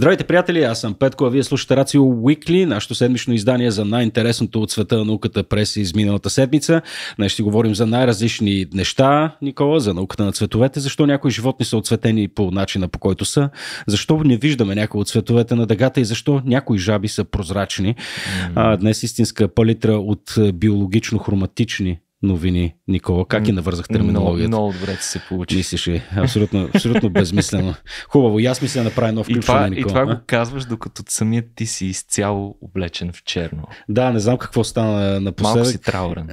Здравейте, приятели! Аз съм Петко, а вие слушате Рацио Уикли, нашето седмично издание за най-интересното от света на науката през изминалата седмица. Днес ще говорим за най-различни неща, Никола, за науката на цветовете, защо някои животни са оцветени по начина по който са, защо не виждаме някои от цветовете на дъгата и защо някои жаби са прозрачни. Mm-hmm. А, днес истинска палитра от биологично-хроматични новини, Никола. Как и навързах терминологията? Много, много добре се получи. ли? абсолютно, абсолютно безмислено. Хубаво, и аз мисля да направя нов ключ на Никола. И това а? го казваш, докато самият ти си изцяло облечен в черно. Да, не знам какво стана напоследък. Малко си траурен.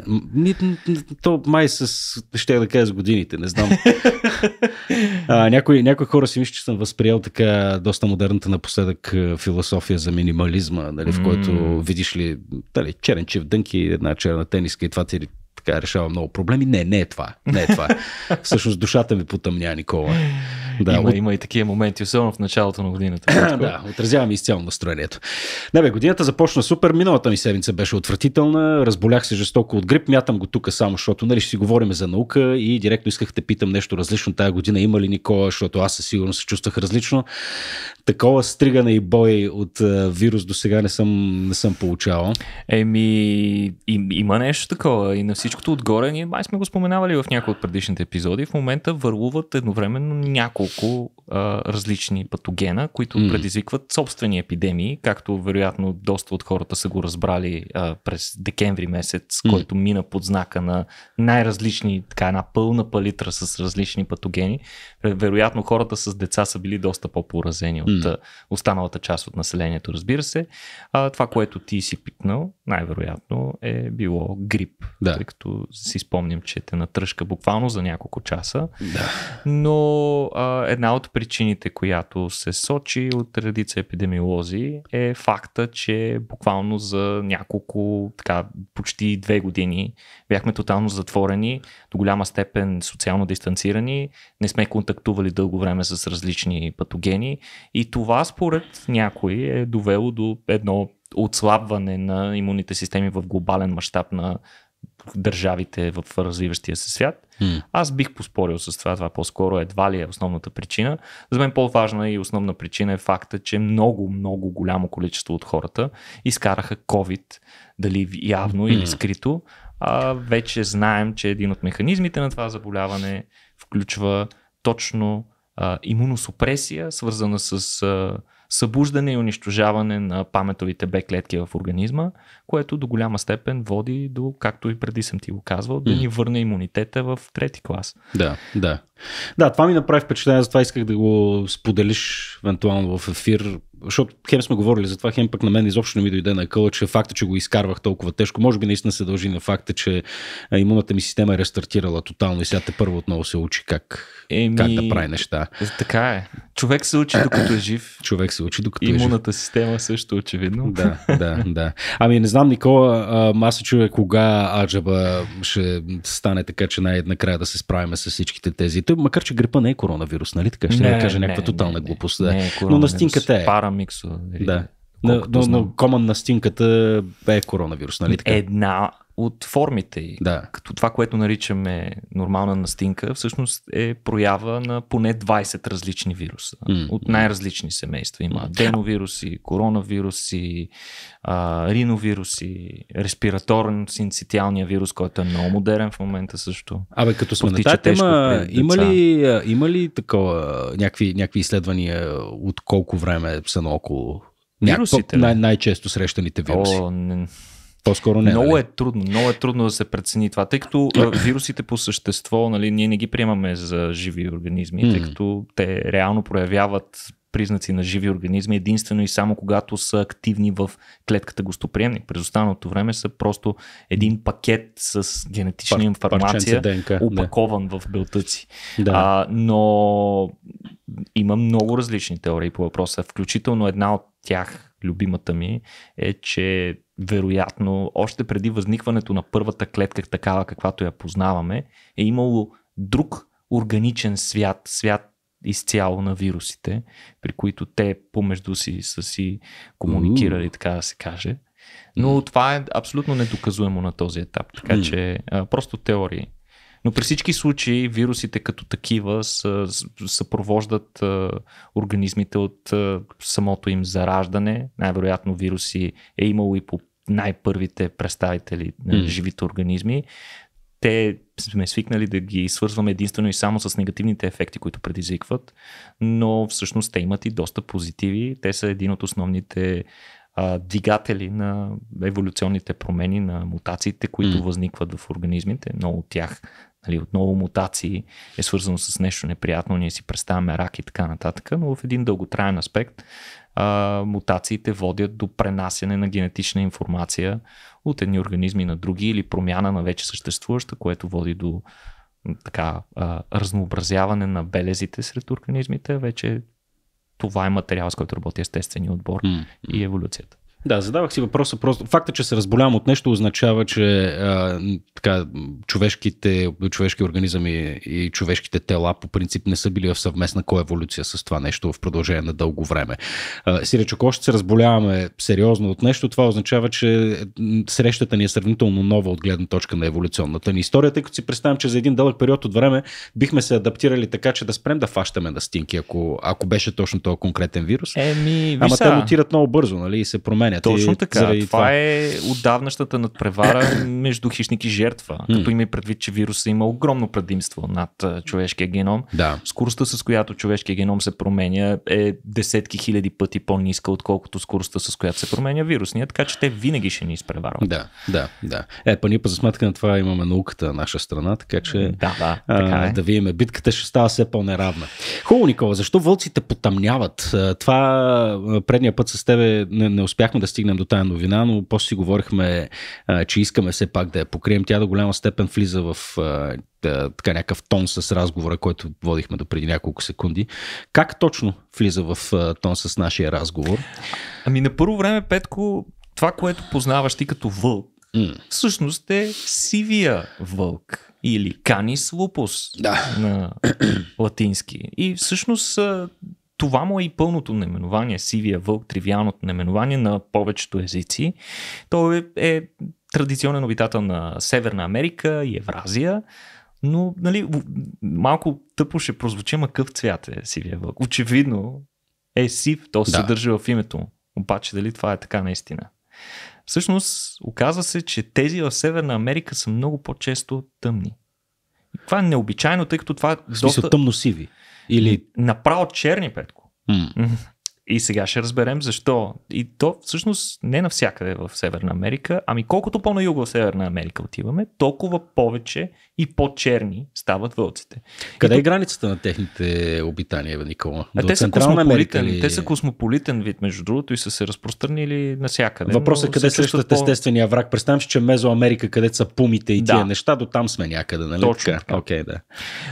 то май с, ще да кажа с годините, не знам. а, някои, някои хора си мислят, че съм възприел така доста модерната напоследък философия за минимализма, нали, в който mm. видиш ли дали, черен чев дънки, една черна тениска и това ти така решава много проблеми. Не, не е това. Не е това. Всъщност душата ми потъмня, Никола. Да, има, от... има и такива моменти, особено в началото на годината. да, отразявам изцяло настроението. Не бе, годината започна супер. Миналата ми седмица беше отвратителна. Разболях се жестоко от грип. Мятам го тук само, защото нали, ще си говорим за наука и директно исках да питам нещо различно тази година. Има ли никога, защото аз със сигурност се чувствах различно. Такова стригане и бой от а, вирус до сега не съм, не съм получавал. Еми, им, има нещо такова и на всичкото отгоре, ние май сме го споменавали в някои от предишните епизоди, в момента върлуват едновременно няколко pouco а, различни патогена, които mm. предизвикват собствени епидемии, както вероятно доста от хората са го разбрали а, през декември месец, mm. който мина под знака на най-различни, така една пълна палитра с различни патогени. Вероятно хората с деца са били доста по-поразени mm. от а, останалата част от населението, разбира се. А, това, което ти си пикнал, най-вероятно е било грип, да. тъй като си спомням, че те натръжка буквално за няколко часа. Да. Но а, една от причините, която се сочи от редица епидемиолози е факта, че буквално за няколко, така, почти две години бяхме тотално затворени, до голяма степен социално дистанцирани, не сме контактували дълго време с различни патогени и това според някои е довело до едно отслабване на имунните системи в глобален мащаб на държавите в развиващия се свят. Mm. Аз бих поспорил с това. Това по-скоро едва ли е основната причина. За мен по-важна и основна причина е факта, че много, много голямо количество от хората изкараха COVID, дали явно mm. или скрито. А вече знаем, че един от механизмите на това заболяване включва точно а, имуносупресия, свързана с. А, събуждане и унищожаване на паметовите Б клетки в организма, което до голяма степен води до, както и преди съм ти го казвал, да ни върне имунитета в трети клас. Да, да. Да, това ми направи впечатление, затова исках да го споделиш евентуално в ефир, защото хем сме говорили за това, хем пък на мен изобщо не ми дойде на къла, че факта, че го изкарвах толкова тежко, може би наистина се дължи на факта, че имунната ми система е рестартирала тотално и сега те първо отново се учи как, Еми, как да прави неща. Така е. Човек се учи докато е жив. Човек се учи докато е жив. Имунната система също очевидно. Да, да, да. Ами не знам, Никола, аз се чуя кога Аджаба ще стане така, че най-накрая да се справим с всичките тези. Той, макар, че грипа не е коронавирус, нали така? Ще не, не кажа някаква не, тотална не, глупост. Да. Не е Но настинката е. Парам миксу. Да. на, на, на коман на стинката е коронавирус, нали така? Една от формите й. Да. Като това, което наричаме нормална настинка, всъщност е проява на поне 20 различни вируса. Mm. От най-различни семейства. Има деновируси, коронавируси, а, риновируси, респираторен синцитиалния вирус, който е много модерен в момента също. Абе, като сме на тази тема, има ли, има ли такова, някакви, някакви изследвания от колко време са наоколо Вирусите, най- най-често срещаните вируси. О, не... По-скоро не. Много нали? е трудно, много е трудно да се прецени това, тъй като вирусите по същество, нали, ние не ги приемаме за живи организми, тъй като те реално проявяват признаци на живи организми единствено и само когато са активни в клетката гостоприемник. През останалото време са просто един пакет с генетична Пар, информация, ДНК, упакован да. в белтъци. Да. А, но има много различни теории по въпроса, включително една от тях, любимата ми, е, че вероятно още преди възникването на първата клетка, такава каквато я познаваме, е имало друг органичен свят, свят изцяло на вирусите, при които те помежду си са си комуникирали, така да се каже. Но това е абсолютно недоказуемо на този етап, така че а, просто теории. Но при всички случаи вирусите като такива съпровождат организмите от самото им зараждане. Най-вероятно вируси е имало и по най-първите представители на mm. живите организми. Те сме свикнали да ги свързваме единствено и само с негативните ефекти, които предизвикват, но всъщност те имат и доста позитиви. Те са един от основните а, двигатели на еволюционните промени, на мутациите, които mm. възникват в организмите. Много от тях нали, отново мутации, е свързано с нещо неприятно, ние си представяме рак и така нататък, но в един дълготраен аспект а, мутациите водят до пренасяне на генетична информация от едни организми на други или промяна на вече съществуваща, което води до така, а, разнообразяване на белезите сред организмите, вече това е материал, с който работи естествения отбор mm. и еволюцията. Да, задавах си въпроса просто. Факта, че се разболявам от нещо, означава, че а, така, човешките, човешки организъми и човешките тела по принцип не са били в съвместна коеволюция с това нещо в продължение на дълго време. сиреч, ако още се разболяваме сериозно от нещо, това означава, че срещата ни е сравнително нова от гледна точка на еволюционната ни история, тъй като си представям, че за един дълъг период от време бихме се адаптирали така, че да спрем да фащаме на стинки, ако, ако беше точно този конкретен вирус. Еми, Ама те мутират много бързо, нали? И се променя земята. Точно така. Това, това е отдавнащата надпревара между хищник и жертва. Mm. Като има и предвид, че вируса има огромно предимство над човешкия геном. Да. Скоростта, с която човешкия геном се променя, е десетки хиляди пъти по-ниска, отколкото скоростта, с която се променя вирусния. Така че те винаги ще ни изпреварват. Да, да, да. Е, па ние по за сметка на това имаме науката на наша страна, така че да, да, така е. да видим. Битката ще става все по-неравна. Хубаво, Никола, защо вълците потъмняват? Това предния път с тебе не, не успяхме да да стигнем до тая новина, но после си говорихме, а, че искаме все пак да я покрием. Тя до голяма степен влиза в а, така някакъв тон с разговора, който водихме до преди няколко секунди. Как точно влиза в а, тон с нашия разговор? Ами на първо време, Петко, това, което познаваш ти като вълк, Mm. Всъщност е сивия вълк или канис лупус да. на латински. И всъщност това му е и пълното наименование, сивия вълк, тривиалното наименование на повечето езици. Той е, е традиционен обитател на Северна Америка и Евразия, но нали, малко тъпо ще прозвучи, ама къв цвят е сивия вълк. Очевидно е сив, то се да. държи в името му. Обаче дали това е така наистина? Всъщност, оказва се, че тези в Северна Америка са много по-често тъмни. Това е необичайно, тъй като това. Е в смисъл доста... тъмно-сиви. Или... Направо черни, Петко. Mm. И сега ще разберем защо. И то всъщност не навсякъде в Северна Америка, ами колкото по-на юго Северна Америка отиваме, толкова повече и по-черни стават вълците. Къде и е то... границата на техните обитания, Никола? А те, са космополитен, ли... те са космополитен вид, между другото, и са се разпространили навсякъде. Въпросът е къде срещат по... естествения враг. Представям си, че Мезоамерика, където са пумите и да. тия неща, до там сме някъде, нали? Точно така. Okay, да.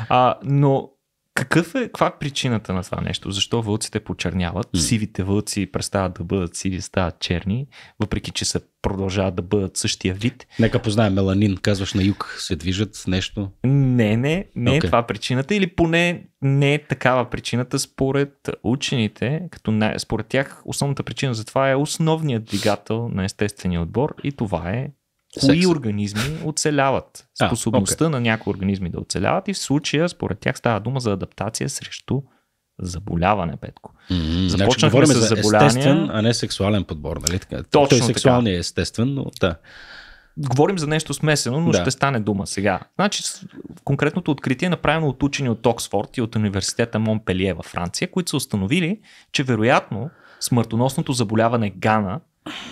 А, но какъв е, каква е причината на това нещо? Защо вълците почерняват? Mm. Сивите вълци престават да бъдат сиви, стават черни, въпреки че се продължават да бъдат същия вид. Нека познаем меланин, казваш на юг се движат нещо. Не, не, не okay. е това причината или поне не е такава причината според учените, като не, според тях основната причина за това е основният двигател на естествения отбор и това е кои секса. организми оцеляват. Способността а, okay. на някои организми да оцеляват и в случая, според тях, става дума за адаптация срещу заболяване, Петко. Mm-hmm. Започнахме значи, с за заболяване. Естествен, а не сексуален подбор, нали Точно Той е сексуалният е естествен, но да. Говорим за нещо смесено, но да. ще стане дума сега. Значи, конкретното откритие е направено от учени от Оксфорд и от университета Монпелие във Франция, които са установили, че вероятно смъртоносното заболяване Гана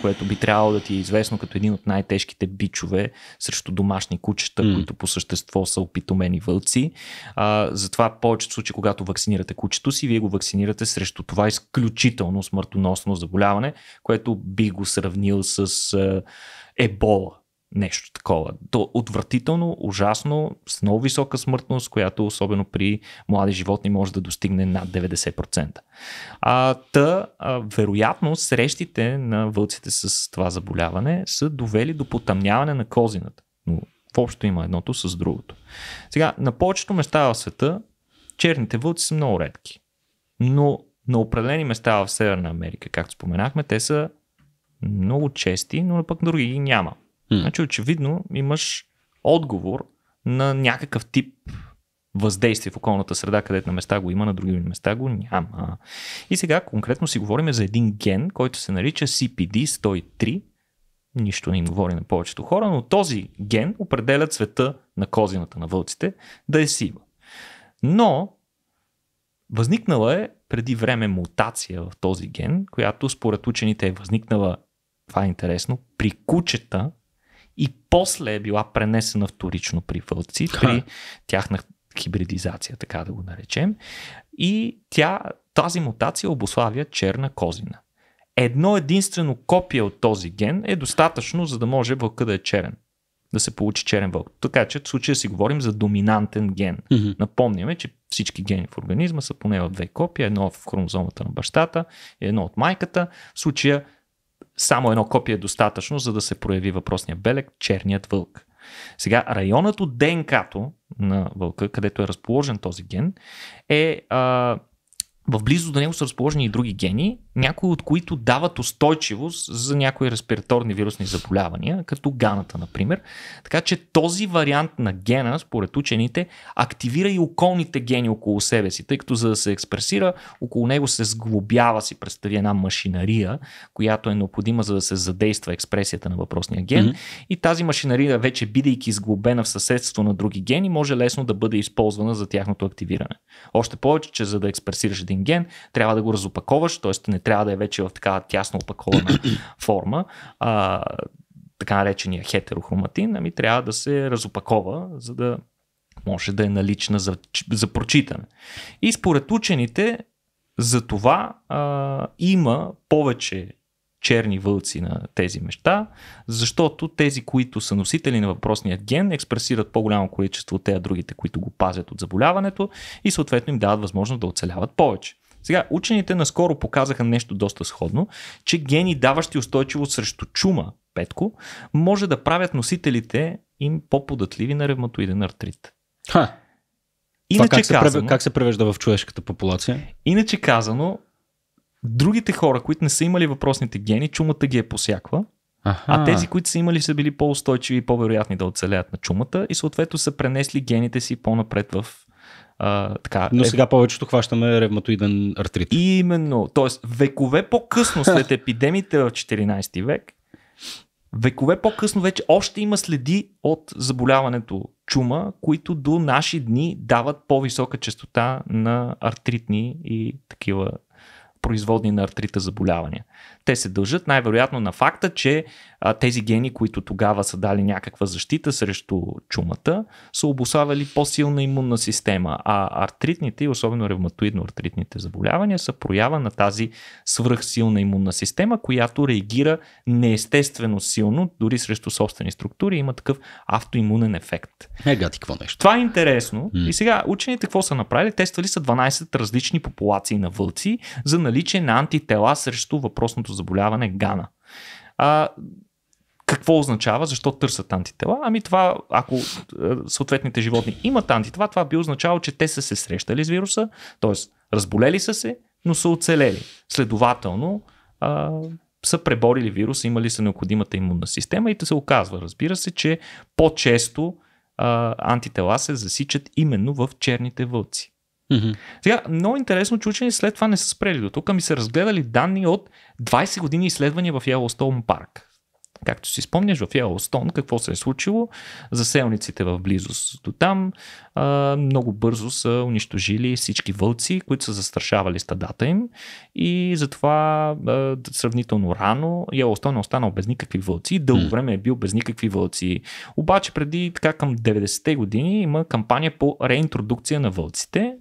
което би трябвало да ти е известно като един от най-тежките бичове срещу домашни кучета, mm. които по същество са опитомени вълци. А, затова в повечето случаи, когато вакцинирате кучето си, вие го вакцинирате срещу това изключително смъртоносно заболяване, което би го сравнил с а, ебола нещо такова. То е отвратително, ужасно, с много висока смъртност, която особено при млади животни може да достигне над 90%. А, та, а, вероятно, срещите на вълците с това заболяване са довели до потъмняване на козината. Но въобще, има едното с другото. Сега, на повечето места в света черните вълци са много редки. Но на определени места в Северна Америка, както споменахме, те са много чести, но пък други ги няма. Mm. Значи очевидно имаш отговор на някакъв тип въздействие в околната среда, където на места го има, на други места го няма. И сега конкретно си говорим за един ген, който се нарича CPD-103. Нищо не им говори на повечето хора, но този ген определя цвета на козината на вълците да е сива. Но възникнала е преди време мутация в този ген, която според учените е възникнала, това е интересно, при кучета, и после е била пренесена вторично при вълци, при тяхна хибридизация, така да го наречем. И тя, тази мутация обославя черна козина. Едно единствено копие от този ген е достатъчно, за да може вълка да е черен. Да се получи черен вълк. Така че в случая си говорим за доминантен ген. Mm-hmm. Напомняме, че всички гени в организма са поне от две копия. Едно в хромозомата на бащата и едно от майката. В случая само едно копие е достатъчно, за да се прояви въпросния белек, черният вълк. Сега, районът от ДНК-то на вълка, където е разположен този ген, е а, в близо до него са разположени и други гени, някои от които дават устойчивост за някои респираторни вирусни заболявания, като ганата, например. Така че този вариант на гена, според учените, активира и околните гени около себе си, тъй като за да се експресира, около него се сглобява, си представи една машинария, която е необходима за да се задейства експресията на въпросния ген. Mm-hmm. И тази машинария, вече бидейки сглобена в съседство на други гени, може лесно да бъде използвана за тяхното активиране. Още повече, че за да експресираш един рентген, трябва да го разопаковаш, т.е. не трябва да е вече в така тясно опакована форма. А, така наречения хетерохроматин, ами трябва да се разопакова, за да може да е налична за, за прочитане. И според учените, за това а, има повече черни вълци на тези места, защото тези, които са носители на въпросния ген, експресират по-голямо количество от тези другите, които го пазят от заболяването и съответно им дават възможност да оцеляват повече. Сега, учените наскоро показаха нещо доста сходно, че гени, даващи устойчивост срещу чума, петко, може да правят носителите им по-податливи на ревматоиден артрит. Ха. Иначе как, казано, се, превежда, как се превежда в човешката популация? Иначе казано, Другите хора, които не са имали въпросните гени, чумата ги е посяква. Аха. А тези, които са имали, са били по-устойчиви и по-вероятни да оцелеят на чумата и съответно са пренесли гените си по-напред в а, така, Но е... сега повечето хващаме ревматоиден артрит. Именно. Тоест, векове по-късно след епидемите в 14 век, векове по-късно вече още има следи от заболяването чума, които до наши дни дават по-висока частота на артритни и такива производни на артрита заболявания. Те се дължат най-вероятно на факта, че а, тези гени, които тогава са дали някаква защита срещу чумата, са обославали по-силна имунна система, а артритните и особено ревматоидно-артритните заболявания са проява на тази свръхсилна имунна система, която реагира неестествено силно, дори срещу собствени структури, има такъв автоимунен ефект. Ега ти какво нещо. Това е интересно. М-м. И сега учените какво са направили? Тествали са 12 различни популации на вълци за наличие на антитела срещу въпросното заболяване Гана. А, какво означава, защо търсят антитела? Ами това, ако е, съответните животни имат антитела, това би означало, че те са се срещали с вируса, т.е. разболели са се, но са оцелели. Следователно, а, са преборили вируса, имали са необходимата имунна система и те се оказва, разбира се, че по-често а, антитела се засичат именно в черните вълци. Сега, много интересно, че учени след това не са спрели до тук, Ами са разгледали данни от 20 години изследвания в Yellowstone парк. Както си спомняш, в Йеллоустон какво се е случило? Заселниците в близост до там а, много бързо са унищожили всички вълци, които са застрашавали стадата им и затова а, сравнително рано Йеллоустон е останал без никакви вълци. Дълго време е бил без никакви вълци. Обаче преди така към 90-те години има кампания по реинтродукция на вълците,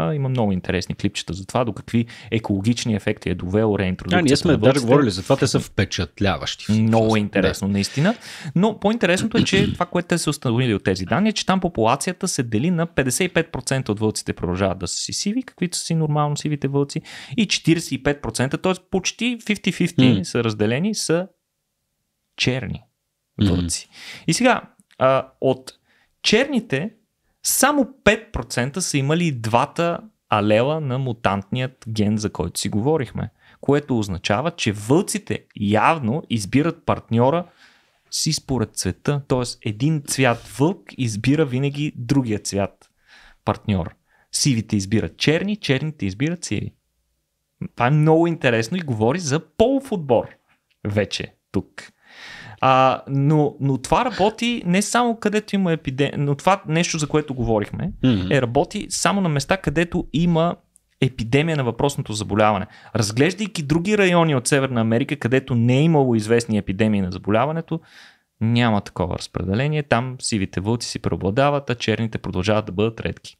а, има много интересни клипчета за това, до какви екологични ефекти е довело реинтродукцията. Да, ние сме даже говорили за това, те са впечатляващи. Много е интересно, да. наистина. Но по-интересното е, че това, което те са установили от тези данни, е, че там популацията се дели на 55% от вълците продължават да са си сиви, каквито са си нормално сивите вълци, и 45%, т.е. почти 50-50 mm. са разделени, са черни вълци. Mm. И сега, а, от черните само 5% са имали и двата алела на мутантният ген, за който си говорихме. Което означава, че вълците явно избират партньора си според цвета. Т.е. един цвят вълк избира винаги другия цвят партньор. Сивите избират черни, черните избират сиви. Това е много интересно и говори за полуфутбор вече тук. А, но, но това работи не само където има епидемия, но това нещо, за което говорихме, mm-hmm. е работи само на места, където има епидемия на въпросното заболяване. Разглеждайки други райони от Северна Америка, където не е имало известни епидемии на заболяването, няма такова разпределение. Там сивите вълци си преобладават, а черните продължават да бъдат редки.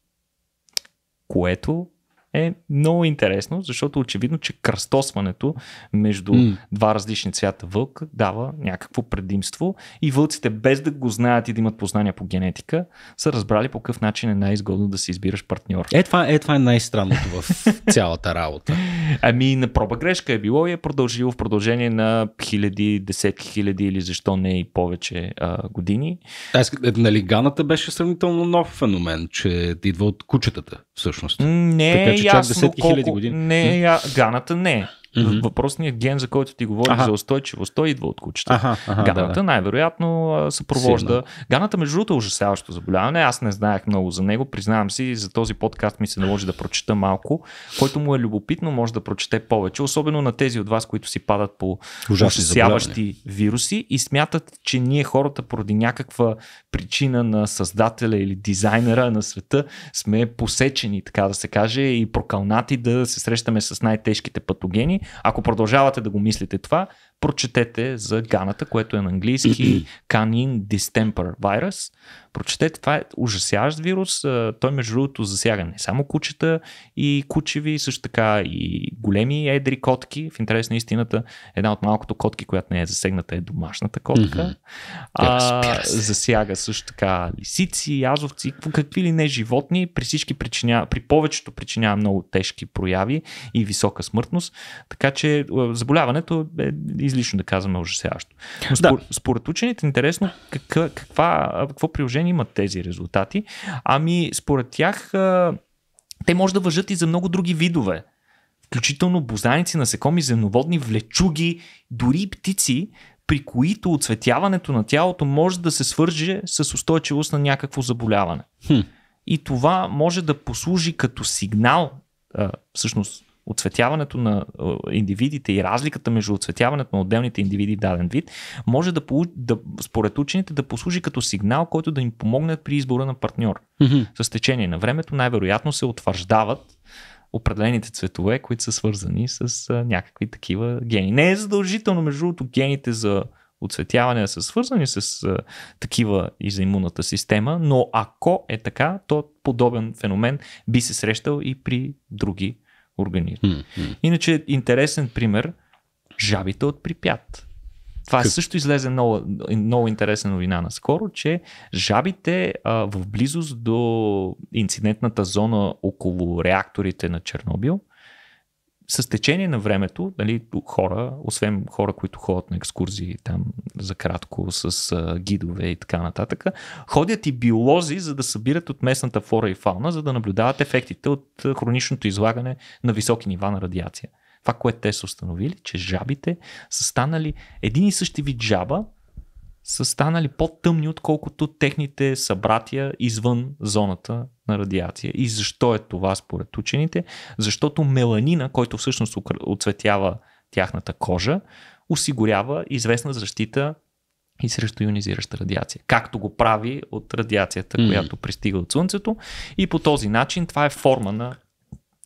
Което е много интересно, защото очевидно, че кръстосването между mm. два различни цвята вълк дава някакво предимство и вълците без да го знаят и да имат познания по генетика, са разбрали по какъв начин е най-изгодно да си избираш партньор. Е, това е, това е най-странното в цялата работа. Ами на проба грешка е било и е продължило в продължение на хиляди, десетки хиляди или защо не и повече а, години. Е, е, нали, ганата беше сравнително нов феномен, че идва от кучетата всъщност. Не, така, не Чак десетки колко... години. Не е я... Ганата не е. Mm-hmm. Въпросният ген, за който ти говориш ага. за устойчивост, той идва от кучета. Ага, ага, Ганата да. най-вероятно съпровожда. Сигна. Ганата, между другото, е ужасяващо заболяване. Аз не знаех много за него. Признавам си, за този подкаст ми се наложи да прочета малко. Който му е любопитно, може да прочете повече. Особено на тези от вас, които си падат по ужасяващи вируси и смятат, че ние хората поради някаква причина на създателя или дизайнера на света сме посечени, така да се каже, и прокалнати да се срещаме с най-тежките патогени ако продължавате да го мислите това, прочетете за ганата, което е на английски Canine Distemper Virus. Прочетете, това е ужасяващ вирус. Той между другото засяга не само кучета и кучеви, също така и големи едри котки. В интерес на истината, една от малкото котки, която не е засегната е домашната котка. А, засяга също така лисици, язовци, какви ли не животни. При всички причиня, при повечето причинява много тежки прояви и висока смъртност. Така че заболяването е излишно да казваме ужасяващо. Но да. според учените, интересно каква, каква, какво приложение имат тези резултати. Ами, според тях, те може да въжат и за много други видове включително бозаници, насекоми, земноводни, влечуги, дори птици, при които оцветяването на тялото може да се свърже с устойчивост на някакво заболяване. Хм. И това може да послужи като сигнал, а, всъщност оцветяването на индивидите и разликата между оцветяването на отделните индивиди в даден вид, може да, получ... да според учените да послужи като сигнал, който да им помогне при избора на партньор. Mm-hmm. С течение на времето най-вероятно се утвърждават определените цветове, които са свързани с а, някакви такива гени. Не е задължително, между другото, гените за оцветяване са свързани с а, такива и за имунната система, но ако е така, то подобен феномен би се срещал и при други организъм. Mm-hmm. Иначе интересен пример жабите от припят. Това Къп... също излезе много, много интересна новина наскоро, че жабите а, в близост до инцидентната зона около реакторите на Чернобил с течение на времето, нали, хора, освен хора, които ходят на екскурзии там за кратко с а, гидове и така нататък, ходят и биолози, за да събират от местната флора и фауна, за да наблюдават ефектите от хроничното излагане на високи нива на радиация. Това, което те са установили, че жабите са станали един и същи вид жаба, са станали по-тъмни, отколкото техните събратия извън зоната на радиация. И защо е това според учените? Защото меланина, който всъщност оцветява тяхната кожа, осигурява известна защита и срещу ионизираща радиация. Както го прави от радиацията, mm-hmm. която пристига от Слънцето. И по този начин това е форма на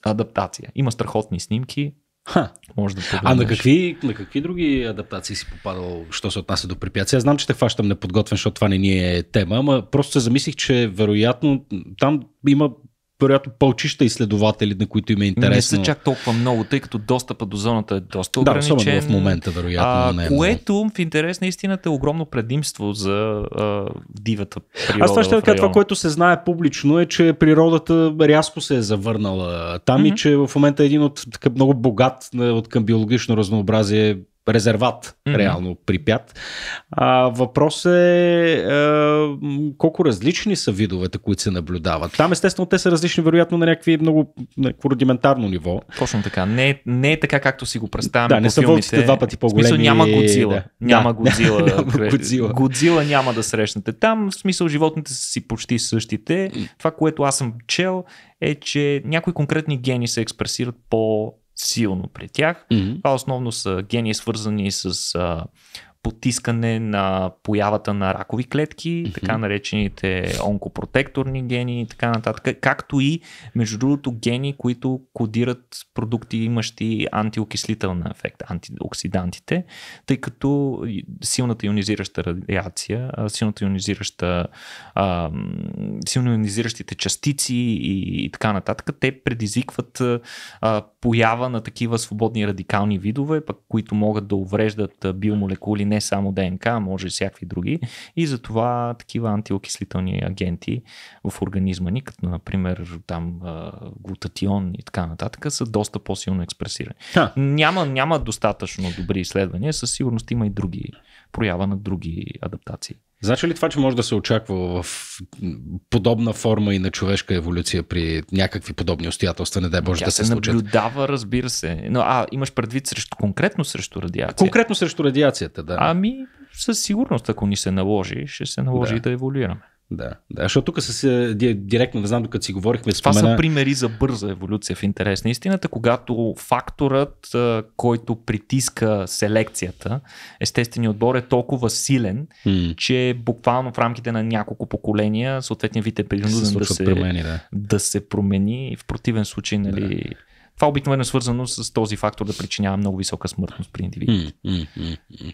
адаптация. Има страхотни снимки, Ха. Може да погледнеш. а на какви, на какви други адаптации си попадал, що се отнася до препятствия? Знам, че те хващам неподготвен, защото това не ни е тема, ама просто се замислих, че вероятно там има вероятно пълчища изследователи, на които им е интересно. Не са чак толкова много, тъй като достъпа до зоната е доста ограничен. Да, особено в момента, вероятно. А, не е което в интерес на истината е огромно предимство за а, дивата природа Аз това ще кажа, това, което се знае публично е, че природата рязко се е завърнала там mm-hmm. и че в момента е един от така, много богат от към биологично разнообразие резерват, mm-hmm. реално припят. А, въпрос е а, колко различни са видовете, които се наблюдават. Там естествено те са различни, вероятно на някакви много някакво рудиментарно ниво. Точно така. Не, не е така, както си го представяме. Да, не са вълците два пъти по-големи. смисъл няма Годзила. Да. Няма да. Годзила. Годзила. Годзила няма да срещнете. Там в смисъл животните са си почти същите. Това, което аз съм чел е, че някои конкретни гени се експресират по силно при тях. Mm-hmm. Това основно са гени, свързани с а, потискане на появата на ракови клетки, mm-hmm. така наречените онкопротекторни гени и така нататък, както и, между другото, гени, които кодират продукти, имащи антиокислителен ефект, антиоксидантите, тъй като силната ионизираща радиация, силната ионизираща, а, силно ионизиращите частици и, и така нататък, те предизвикват а, поява на такива свободни радикални видове, пък, които могат да увреждат биомолекули, не само ДНК, а може и всякакви други. И затова такива антиокислителни агенти в организма ни, като например там глутатион и така нататък, са доста по-силно експресирани. Ха. Няма, няма достатъчно добри изследвания, със сигурност има и други проява на други адаптации. Значи ли това, че може да се очаква в подобна форма и на човешка еволюция при някакви подобни обстоятелства, не дай Боже да се, се наблюдава, разбира се. Но, а, имаш предвид срещу, конкретно срещу радиацията? Конкретно срещу радиацията, да. Ами, със сигурност, ако ни се наложи, ще се наложи да, да еволюираме. Да, да, защото тук с, е, директно, не знам, докато си говорихме, Това спомена... са примери за бърза еволюция в интерес на истината, когато факторът, е, който притиска селекцията, естествения отбор е толкова силен, mm. че буквално в рамките на няколко поколения съответния вид е принуден да, да, се, промени, да. се промени. В противен случай, нали... Да. Това обикновено е свързано с този фактор да причинява много висока смъртност при индивидите. Mm, mm, mm, mm.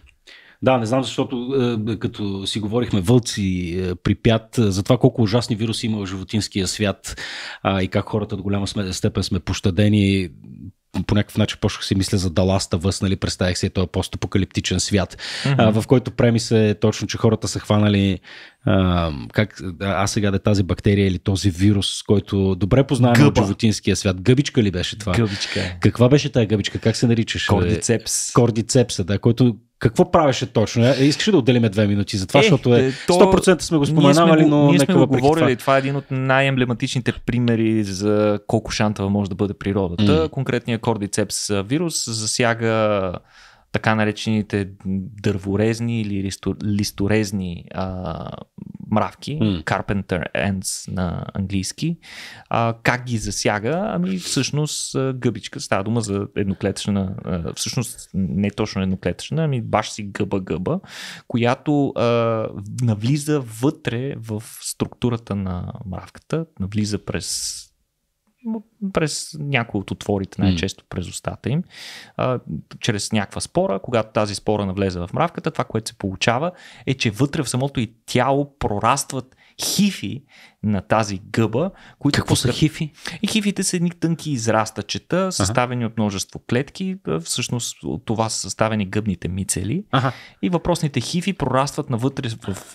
Да, не знам, защото е, като си говорихме вълци е, при пят, е, за това колко ужасни вируси има в животинския свят а, и как хората до голяма степен сме пощадени, по някакъв начин почнах си мисля за Даласта въз, нали, представих си този постапокалиптичен свят, mm-hmm. а, в който преми се точно, че хората са хванали а, как, а сега да тази бактерия или този вирус, който добре познаваме от животинския свят. Гъбичка ли беше това? Гъбичка Каква беше тая гъбичка? Как се наричаш? Кордицепс. Кордицепса, да, който какво правеше точно? Е, искаш да отделиме две минути за това, е, защото е, 100% е, сме го споменавали, но ние сме го говорили. Това. това е един от най-емблематичните примери за колко шантава може да бъде природата. Mm. Конкретният кордицепс вирус засяга така наречените дърворезни или листорезни а, мравки, mm. carpenter ants на английски, а, как ги засяга? Ами всъщност гъбичка, става дума за едноклетъчна, а, всъщност не точно едноклетъчна, ами баш си гъба-гъба, която а, навлиза вътре в структурата на мравката, навлиза през през някои от отворите, най-често през устата им, а, чрез някаква спора, когато тази спора навлезе в мравката, това, което се получава е, че вътре в самото и тяло прорастват хифи, на тази гъба. Които Какво постър... са хифи? И хифите са едни тънки израстачета, съставени ага. от множество клетки. Всъщност от това са съставени гъбните мицели. Ага. И въпросните хифи прорастват навътре в, в,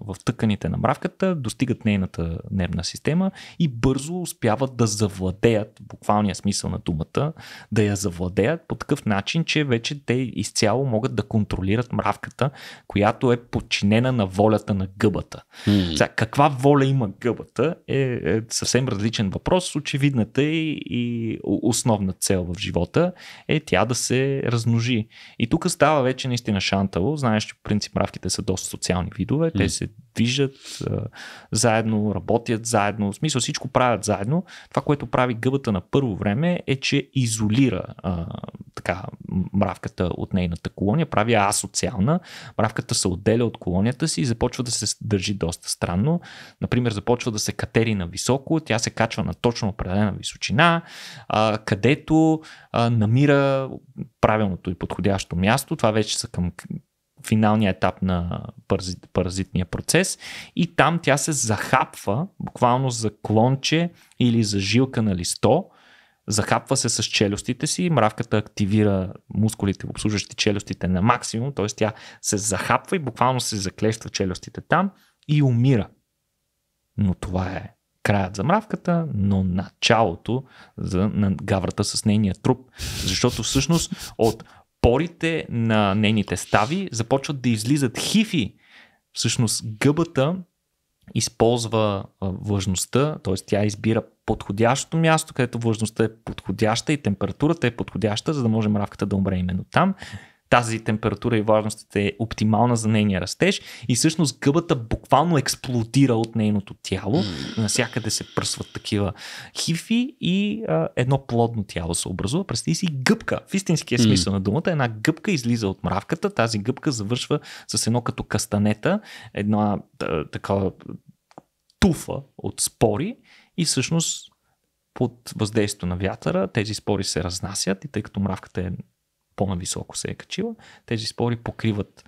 в тъканите на мравката, достигат нейната нервна система и бързо успяват да завладеят, буквалния смисъл на думата, да я завладеят по такъв начин, че вече те изцяло могат да контролират мравката, която е подчинена на волята на гъбата. Сега, каква воля има гъбата е, е съвсем различен въпрос. Очевидната е и, и основна цел в живота е тя да се размножи. И тук става вече наистина шантаво. Знаеш, че по принцип мравките са доста социални видове. Те се движат а, заедно, работят заедно. В смисъл всичко правят заедно. Това, което прави гъбата на първо време е, че изолира а, така, мравката от нейната колония, прави асоциална. Мравката се отделя от колонията си и започва да се държи доста странно. Например, започва започва да се катери на високо, тя се качва на точно определена височина, а, където а, намира правилното и подходящо място. Това вече са към финалния етап на паразит, паразитния процес и там тя се захапва, буквално за клонче или за жилка на листо, захапва се с челюстите си, мравката активира мускулите, обслужващи челюстите на максимум, т.е. тя се захапва и буквално се заклещва челюстите там и умира. Но това е краят за мравката, но началото за, на гаврата с нейния труп. Защото всъщност от порите на нейните стави започват да излизат хифи. Всъщност гъбата използва влажността, т.е. тя избира подходящото място, където влажността е подходяща и температурата е подходяща, за да може мравката да умре именно там тази температура и влажност е оптимална за нейния растеж и всъщност гъбата буквално експлодира от нейното тяло. Насякъде се пръсват такива хифи и а, едно плодно тяло се образува. Представи си гъбка. В истинския смисъл mm. на думата една гъбка излиза от мравката. Тази гъбка завършва с едно като кастанета, една такава туфа от спори и всъщност под въздействието на вятъра тези спори се разнасят и тъй като мравката е по-нависоко се е качила, тези спори покриват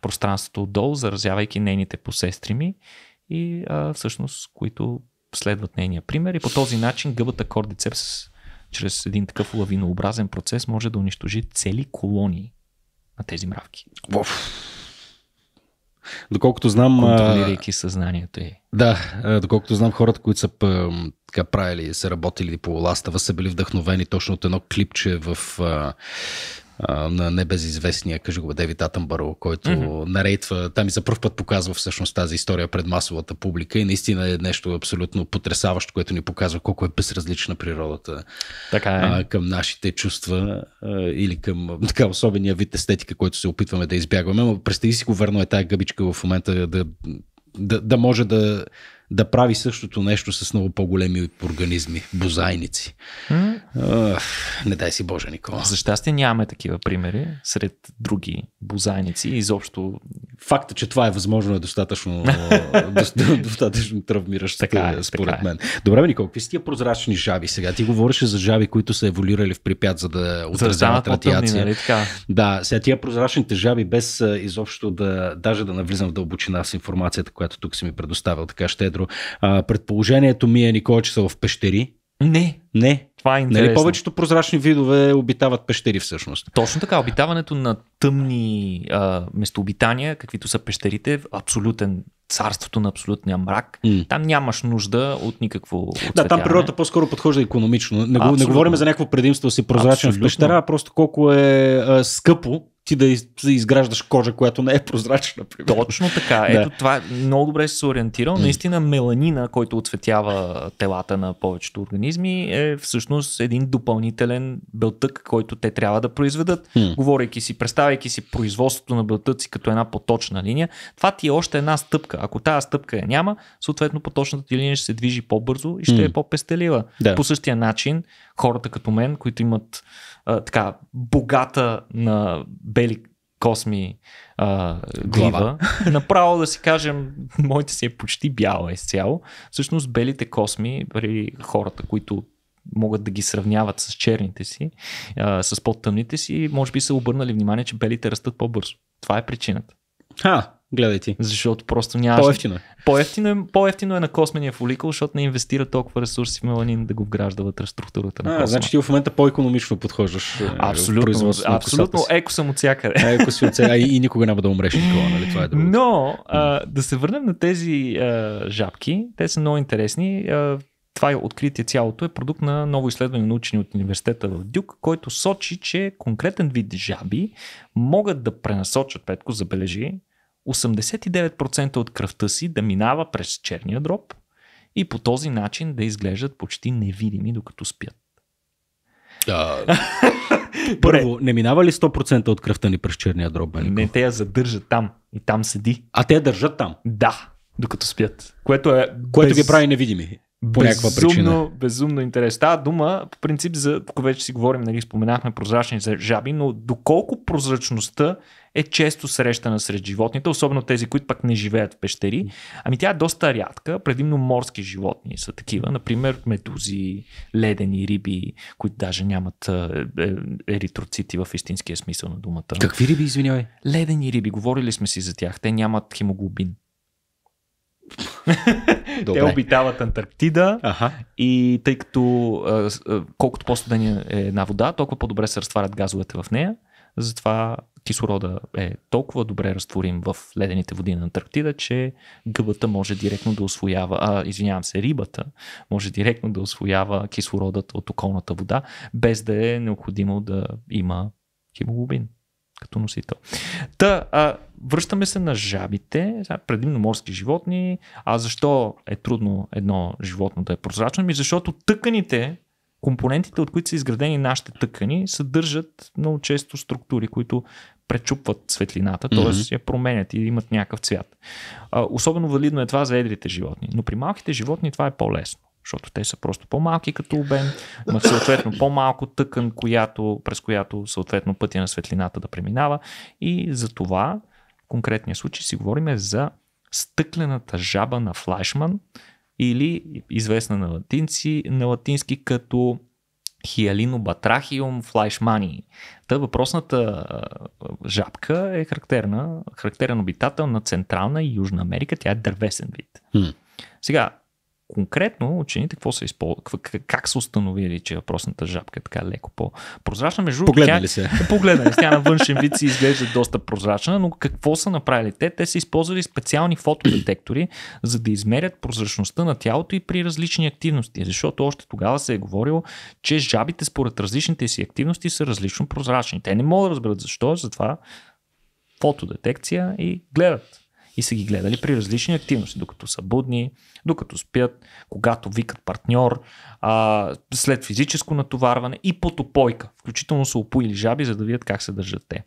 пространството отдолу, заразявайки нейните посестрими и а, всъщност, които следват нейния пример и по този начин гъбата кордицепс чрез един такъв лавинообразен процес може да унищожи цели колонии на тези мравки. Оф. Доколкото знам... Контролирайки съзнанието е. Да, доколкото знам хората, които са така правили, са работили по ластава, са били вдъхновени точно от едно клипче в на небезизвестния, кажи го, Девит Атъмбаро, който mm-hmm. нарейтва, там и за първ път показва всъщност тази история пред масовата публика и наистина е нещо абсолютно потрясаващо, което ни показва колко е безразлична природата така е. а, към нашите чувства а, или към така особения вид естетика, който се опитваме да избягваме. Но представи си го, верно е тая гъбичка в момента да, да, да може да да прави същото нещо с много по-големи организми, бозайници. Mm. hmm не дай си Боже, Никола. За щастие нямаме такива примери сред други бозайници и изобщо. Факта, че това е възможно е достатъчно, достатъчно травмиращо, е, така е, според така е. мен. Добре, Никола, какви са тия прозрачни жаби сега? Ти говореше за жаби, които са еволюирали в припят, за да отразяват радиация. Нали, така. Да, сега тия прозрачните жаби, без изобщо да, даже да навлизам в дълбочина с информацията, която тук си ми предоставил така щедро. А, предположението ми е, Никола, че са в пещери. Не. Не. Това е нали, интересно. Нали, повечето прозрачни видове обитават пещери всъщност. Точно така, обитаването на тъмни а, местообитания, каквито са пещерите, е абсолютен царството на абсолютния мрак. Mm. Там нямаш нужда от никакво. Да, там природата по-скоро подхожда економично. Не, го, не говорим за някакво предимство си прозрачен Абсолютно. в пещера, а просто колко е а, скъпо ти да изграждаш кожа, която не е прозрачна. Примерно. Точно така. Ето това много добре се ориентирал. Наистина меланина, който оцветява телата на повечето организми е всъщност един допълнителен белтък, който те трябва да произведат. Говорейки си, представяйки си производството на белтъци като една поточна линия, това ти е още една стъпка. Ако тази стъпка я няма, съответно поточната ти линия ще се движи по-бързо и ще е по-пестелива. Да. По същия начин хората като мен, които имат а, така богата на бели косми а, глава, направо да си кажем, моите си е почти бяла изцяло. Всъщност белите косми при хората, които могат да ги сравняват с черните си, а, с по-тъмните си, може би са обърнали внимание, че белите растат по-бързо. Това е причината. Ха, гледайте. Защото просто няма. По-ефтино е. По-ефтино е, по-ефтино е на космения фоликъл, защото не инвестира толкова ресурси в меланин да го вгражда вътре структурата на космоса. А, значи ти в момента по-економично подхождаш. Е, абсолютно. Абсолютно. Еко съм от всякъде. еко си от и, и никога няма да умреш никога, нали? Това е да Но а, да се върнем на тези а, жабки. Те са много интересни. А, това е откритие цялото е продукт на ново изследване на учени от университета в Дюк, който сочи, че конкретен вид жаби могат да пренасочат, Петко, забележи, 89% от кръвта си да минава през черния дроб и по този начин да изглеждат почти невидими докато спят. Да. Първо, не минава ли 100% от кръвта ни през черния дроб? Беников? Нали? Не, те я задържат там и там седи. А те я държат там? Да, докато спят. Което, е което без... ги прави невидими. По безумно, причина. безумно интерес. Та дума, по принцип, за, вече си говорим, нали, споменахме прозрачни жаби, но доколко прозрачността е често срещана сред животните, особено тези, които пък не живеят в пещери. Ами тя е доста рядка, предимно морски животни са такива, например медузи, ледени риби, които даже нямат е, е, еритроцити в истинския смисъл на думата. Какви риби, извинявай? Ледени риби, говорили сме си за тях, те нямат хемоглобин. Те обитават Антарктида ага. и тъй като колкото по студен е една вода, толкова по-добре се разтварят газовете в нея. Затова кислорода е толкова добре разтворим в ледените води на Антарктида, че гъбата може директно да освоява, а, извинявам се, рибата може директно да освоява кислородът от околната вода, без да е необходимо да има хемоглобин като носител. Та, а, връщаме се на жабите, предимно морски животни. А защо е трудно едно животно да е прозрачно? Ми защото тъканите, компонентите, от които са изградени нашите тъкани, съдържат много често структури, които пречупват светлината, т.е. Mm-hmm. я променят и имат някакъв цвят. А, особено валидно е това за едрите животни, но при малките животни това е по-лесно защото те са просто по-малки като обем, имат съответно по-малко тъкан, която, през която съответно пътя на светлината да преминава и за това в конкретния случай си говорим за стъклената жаба на флашман, или известна на, латинци, на латински като Хиалинобатрахиум флайшмани. Та въпросната жабка е характерна, характерен обитател на Централна и Южна Америка. Тя е дървесен вид. Mm. Сега, конкретно учените какво са използвали, как са установили, че въпросната жабка е така леко по-прозрачна. Между погледнали се. Погледнали се. Тя на външен вид си изглежда доста прозрачна, но какво са направили те? Те са използвали специални фотодетектори, за да измерят прозрачността на тялото и при различни активности. Защото още тогава се е говорило, че жабите според различните си активности са различно прозрачни. Те не могат да разберат защо, затова фотодетекция и гледат и са ги гледали при различни активности, докато са будни, докато спят, когато викат партньор, а, след физическо натоварване и под опойка, включително са опоили жаби, за да видят как се държат те.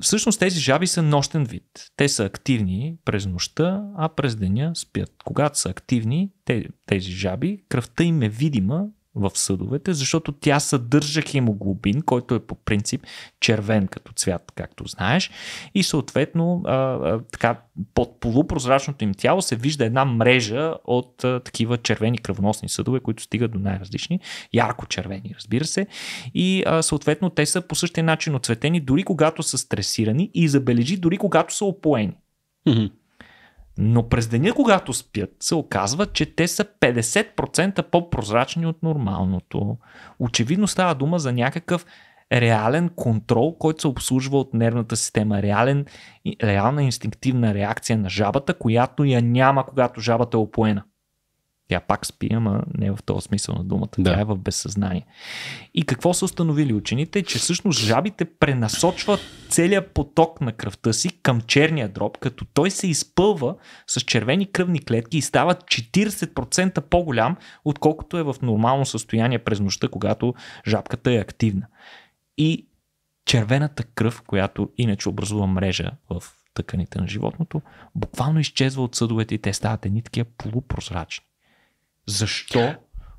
Всъщност тези жаби са нощен вид. Те са активни през нощта, а през деня спят. Когато са активни, тези жаби, кръвта им е видима в съдовете, защото тя съдържа хемоглобин, който е по принцип червен като цвят, както знаеш. И съответно, а, а, така, под полупрозрачното им тяло се вижда една мрежа от а, такива червени кръвоносни съдове, които стигат до най-различни, ярко червени, разбира се. И а, съответно, те са по същия начин оцветени, дори когато са стресирани и забележи, дори когато са опоени. Mm-hmm. Но през деня, когато спят, се оказва, че те са 50% по-прозрачни от нормалното. Очевидно става дума за някакъв реален контрол, който се обслужва от нервната система, реален, реална инстинктивна реакция на жабата, която я няма, когато жабата е опоена. Тя пак спи, ама не в този смисъл на думата. Да. Тя е в безсъзнание. И какво са установили учените? Че всъщност жабите пренасочват целия поток на кръвта си към черния дроб, като той се изпълва с червени кръвни клетки и става 40% по-голям, отколкото е в нормално състояние през нощта, когато жабката е активна. И червената кръв, която иначе образува мрежа в тъканите на животното, буквално изчезва от съдовете и те стават едни такива полупрозрачни защо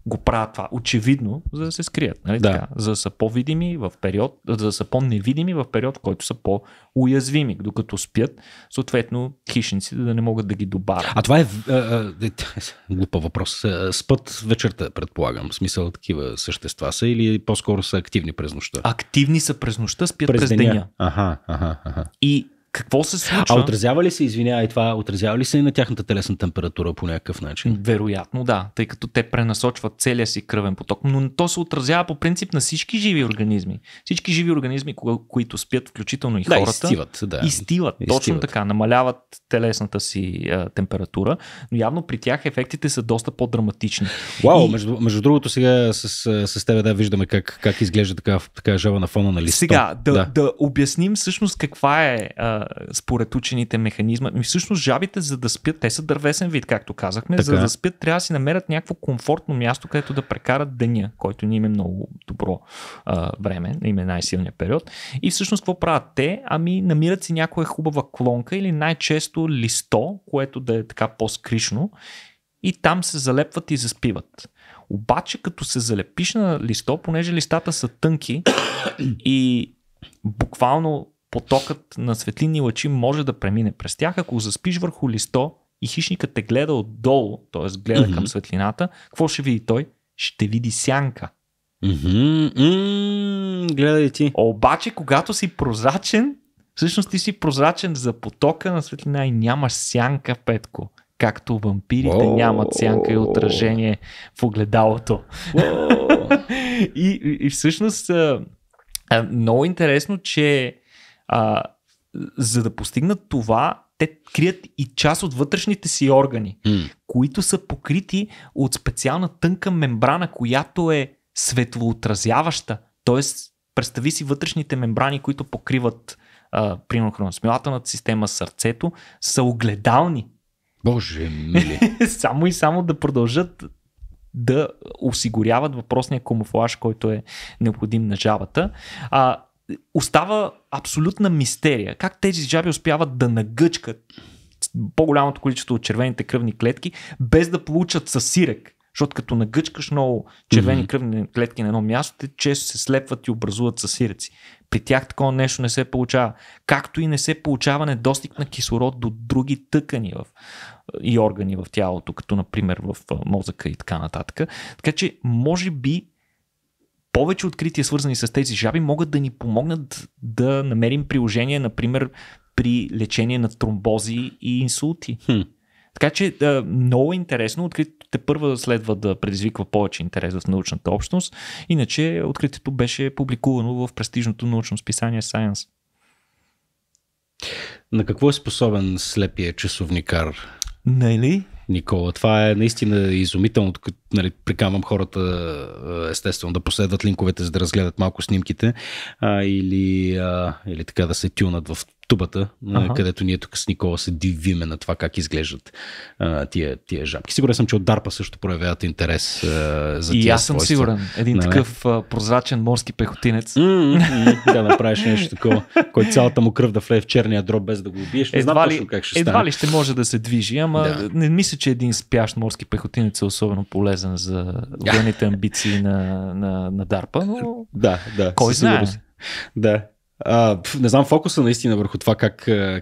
го правят това. Очевидно, за да се скрият, нали? да. Така, за да са по-видими в период, за да са по-невидими в период, в който са по-уязвими, докато спят, съответно хищниците да не могат да ги добавят. А това е, е, е, е глупа въпрос. Спът вечерта, предполагам. В смисъл такива същества са или по-скоро са активни през нощта? Активни са през нощта, спят през, през деня. деня. Ага, ага, ага. И какво се случва? А отразява ли се, извинявай, това отразява ли се и на тяхната телесна температура по някакъв начин? Вероятно, да, тъй като те пренасочват целия си кръвен поток, но то се отразява по принцип на всички живи организми. Всички живи организми, които спят, включително и да, хората. Изтиват, да. Изтиват, точно така. Намаляват телесната си а, температура, но явно при тях ефектите са доста по-драматични. Вау, и... между, между другото, сега с, с тебе да виждаме как, как изглежда така, така жава на фона на листа. Сега, да, да. да обясним всъщност каква е а, според учените механизма. И ами всъщност жабите, за да спят, те са дървесен вид, както казахме, така. за да е. спят, трябва да си намерят някакво комфортно място, където да прекарат деня, който ни има е много добро а, време, им е най-силният период. И всъщност какво правят те? Ами намират си някоя хубава клонка или най-често листо, което да е така по-скришно и там се залепват и заспиват. Обаче като се залепиш на листо, понеже листата са тънки и буквално потокът на светлини лъчи може да премине през тях. Ако заспиш върху листо и хищникът те гледа отдолу, т.е. гледа mm-hmm. към светлината, какво ще види той? Ще види сянка. Mm-hmm. Mm-hmm. Гледай ти. Обаче, когато си прозрачен, всъщност ти си прозрачен за потока на светлина и нямаш сянка, Петко както вампирите oh. нямат сянка и отражение в огледалото. Oh. и, и всъщност много интересно, че а, за да постигнат това, те крият и част от вътрешните си органи, mm. които са покрити от специална тънка мембрана, която е светлоотразяваща. Тоест, представи си вътрешните мембрани, които покриват а, примерно храносмилателната система, сърцето, са огледални. Боже мили! само и само да продължат да осигуряват въпросния камуфлаж, който е необходим на жабата. А, остава абсолютна мистерия. Как тези жаби успяват да нагъчкат по-голямото количество от червените кръвни клетки, без да получат със сирек. Защото като нагъчкаш много червени mm-hmm. кръвни клетки на едно място, те често се слепват и образуват със сиреци. При тях такова нещо не се получава. Както и не се получава недостиг на кислород до други тъкани в, и органи в тялото, като например в мозъка и така нататък. Така че, може би повече открития, свързани с тези жаби, могат да ни помогнат да намерим приложение, например, при лечение на тромбози и инсулти. Хм. Така че да, много е интересно. Откритото те първа следва да предизвиква повече интерес в научната общност. Иначе откритието беше публикувано в престижното научно списание Science. На какво е способен слепия часовникар? Нали? Никола. Това е наистина изумително. като нали, прикамвам хората, естествено, да последват линковете, за да разгледат малко снимките а, или, а, или така да се тюнат в тубата, ага. където ние тук с Никола се дивиме на това как изглеждат а, тия, тия жабки. Сигурен съм, че от Дарпа също проявяват интерес а, за И аз съм свойства. сигурен. Един нали? такъв а, прозрачен морски пехотинец. Mm-hmm, да направиш нещо такова, който цялата му кръв да влее в черния дроб без да го убиеш. Не едва знам ли, точно как ще едва ли ще може да се движи, ама да. не мисля, че един спящ морски пехотинец е особено полезен за военните амбиции на, на, на Дарпа, но да, да, кой знае. Да, а, не знам фокуса наистина върху това как,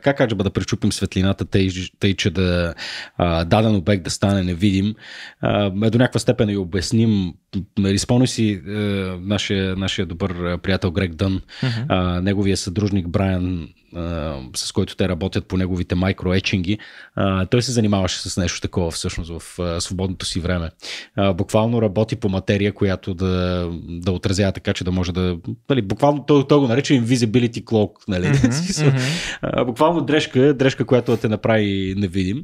как аджаба да пречупим светлината, тъй, тъй че да а, даден обект да стане невидим, а, е, до някаква степен и обясним. Нали, спомни си а, е, нашия, нашия добър приятел Грег Дън, uh-huh. а, неговия съдружник Брайан с който те работят по неговите майкроечинги, той се занимаваше с нещо такова всъщност в свободното си време. Буквално работи по материя, която да, да отразява така, че да може да... Нали, буквално той, той го нарича invisibility cloak. Нали? Mm-hmm, mm-hmm. буквално дрежка, дрежка, която да те направи невидим.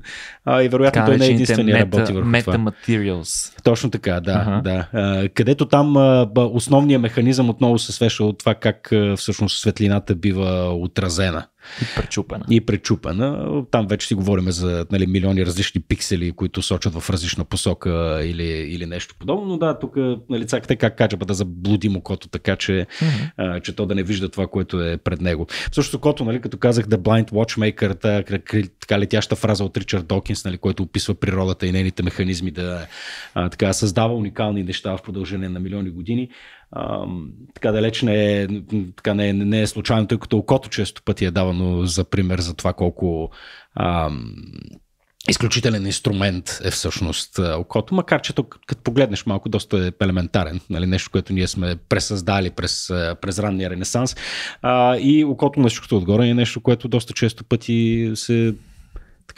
И вероятно той не е единствения работи върху meta това. Materials. Точно така, да. Ага. да. А, където там а, основният механизъм отново се свеша от това как а, всъщност светлината бива отразена. И пречупена. И пречупена. Там вече си говорим за нали, милиони различни пиксели, които сочат в различна посока или, или нещо подобно. Но да, тук нали, лицата как кача да заблудим окото така, че, mm-hmm. а, че то да не вижда това, което е пред него. Също кото, нали, като казах The Blind Watchmaker, та, така летяща фраза от Ричард Докинс, нали, който описва природата и нейните механизми да а, така, създава уникални неща в продължение на милиони години. А, така далеч не е, така не, е, не е случайно, тъй като окото често пъти е давано специално за пример за това колко а, изключителен инструмент е всъщност окото, макар че тук, като погледнеш малко, доста е елементарен, нали, нещо, което ние сме пресъздали през, през ранния ренесанс. А, и окото на отгоре е нещо, което доста често пъти се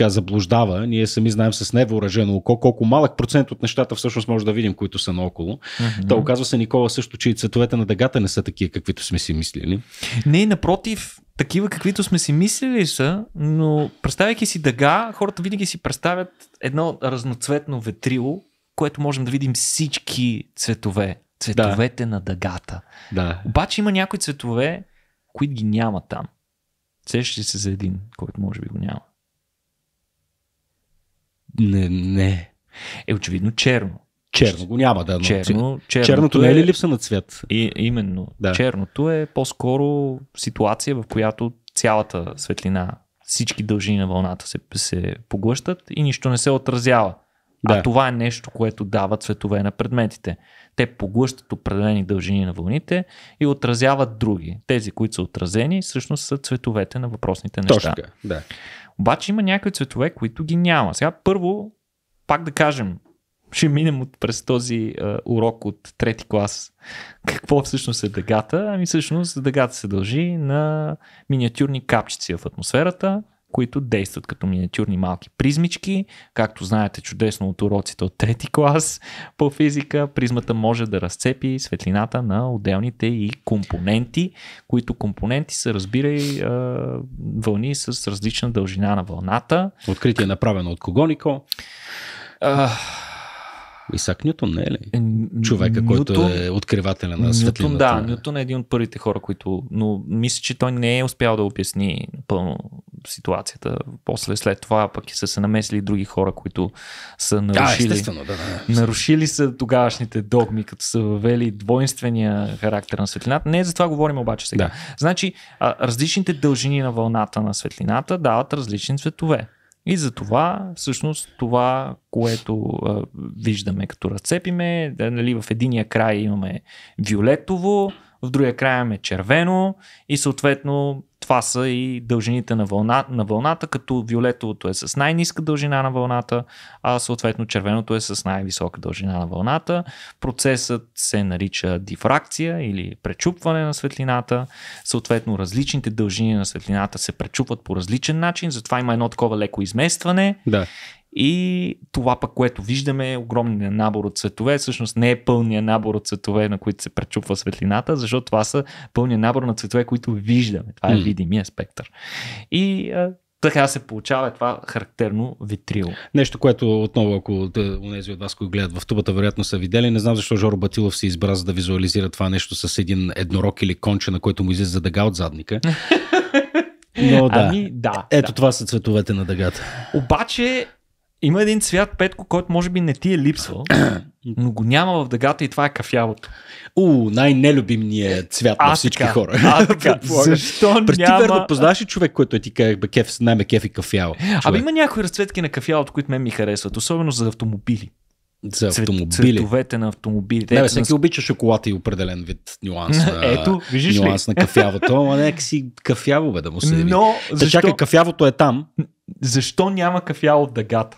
така заблуждава. Ние сами знаем с невъоръжено око колко малък процент от нещата всъщност може да видим, които са наоколо. Mm-hmm. Та оказва се Никола също, че и цветовете на дъгата не са такива, каквито сме си мислили. Не, напротив, такива, каквито сме си мислили са, но представяйки си дъга, хората винаги си представят едно разноцветно ветрило, което можем да видим всички цветове. Цветовете да. на дъгата. Да. Обаче има някои цветове, които ги няма там. Сещаш се за един, който може би го няма. Не, не. Е очевидно черно. Черно го няма, да. Но черно, черното, черното не е, е ли липса на цвет? И, именно. Да. Черното е по-скоро ситуация, в която цялата светлина, всички дължини на вълната се, се поглъщат и нищо не се отразява. Да. А това е нещо, което дава цветове на предметите. Те поглъщат определени дължини на вълните и отразяват други. Тези, които са отразени, всъщност са цветовете на въпросните неща. Точно, да. Обаче има някои цветове, които ги няма. Сега първо, пак да кажем, ще минем от, през този е, урок от трети клас. Какво всъщност е дъгата? Ами всъщност дъгата се дължи на миниатюрни капчици в атмосферата, които действат като миниатюрни малки призмички. Както знаете чудесно от уроците от трети клас по физика, призмата може да разцепи светлината на отделните и компоненти, които компоненти са, разбирай, вълни с различна дължина на вълната. Откритие е направено от кого, Нико? Исак Нютон, не е ли? Човека, който е откривателя на светлината. Нютон, да, Нютон е един от първите хора, които... Но мисля, че той не е успял да обясни пълно ситуацията. После след това пък са се намесили други хора, които са нарушили, да, да, да. нарушили са тогавашните догми, като са въвели двойнствения характер на светлината. Не за това говорим обаче сега. Да. Значи, различните дължини на вълната на светлината дават различни цветове. И за това, всъщност, това, което а, виждаме като разцепиме, да, нали, в единия край имаме виолетово, в другия край имаме червено и съответно това са и дължините на, вълна, на вълната, като виолетовото е с най-низка дължина на вълната, а съответно червеното е с най-висока дължина на вълната. Процесът се нарича дифракция или пречупване на светлината. Съответно различните дължини на светлината се пречупват по различен начин, затова има едно такова леко изместване. Да. И това пък, което виждаме е огромния набор от цветове. Всъщност не е пълния набор от цветове, на които се пречупва светлината, защото това са пълния набор на цветове, които виждаме. Това е видимия спектър. И така се получава това характерно витрило. Нещо, което отново, ако тези от вас, които гледат в тубата, вероятно са видели. Не знам защо Жоро Батилов се избра за да визуализира това нещо с един еднорог или конче, на който му излиза дъга от задника. Но да. Ами, да Ето да. това са цветовете на дъгата. Обаче има един цвят, Петко, който може би не ти е липсвал, но го няма в дъгата и това е кафявото. У, най-нелюбимният е, цвят а, на всички така, хора. А, така. Защо Прести няма... верно познаваш ли човек, който е ти казах, бе, кеф, най-ме кеф и кафяво? Е, абе има някои разцветки на кафялото, които мен ми харесват, особено за автомобили. За автомобили. цветовете на автомобилите. Не, всеки на... обича шоколад и определен вид нюанс на, Ето, виждаш нюанс ли? на кафявото. Ама нека си кафяво, бе, да му се Но, да защо... чакай, кафявото е там. Защо няма кафяло в дъгата?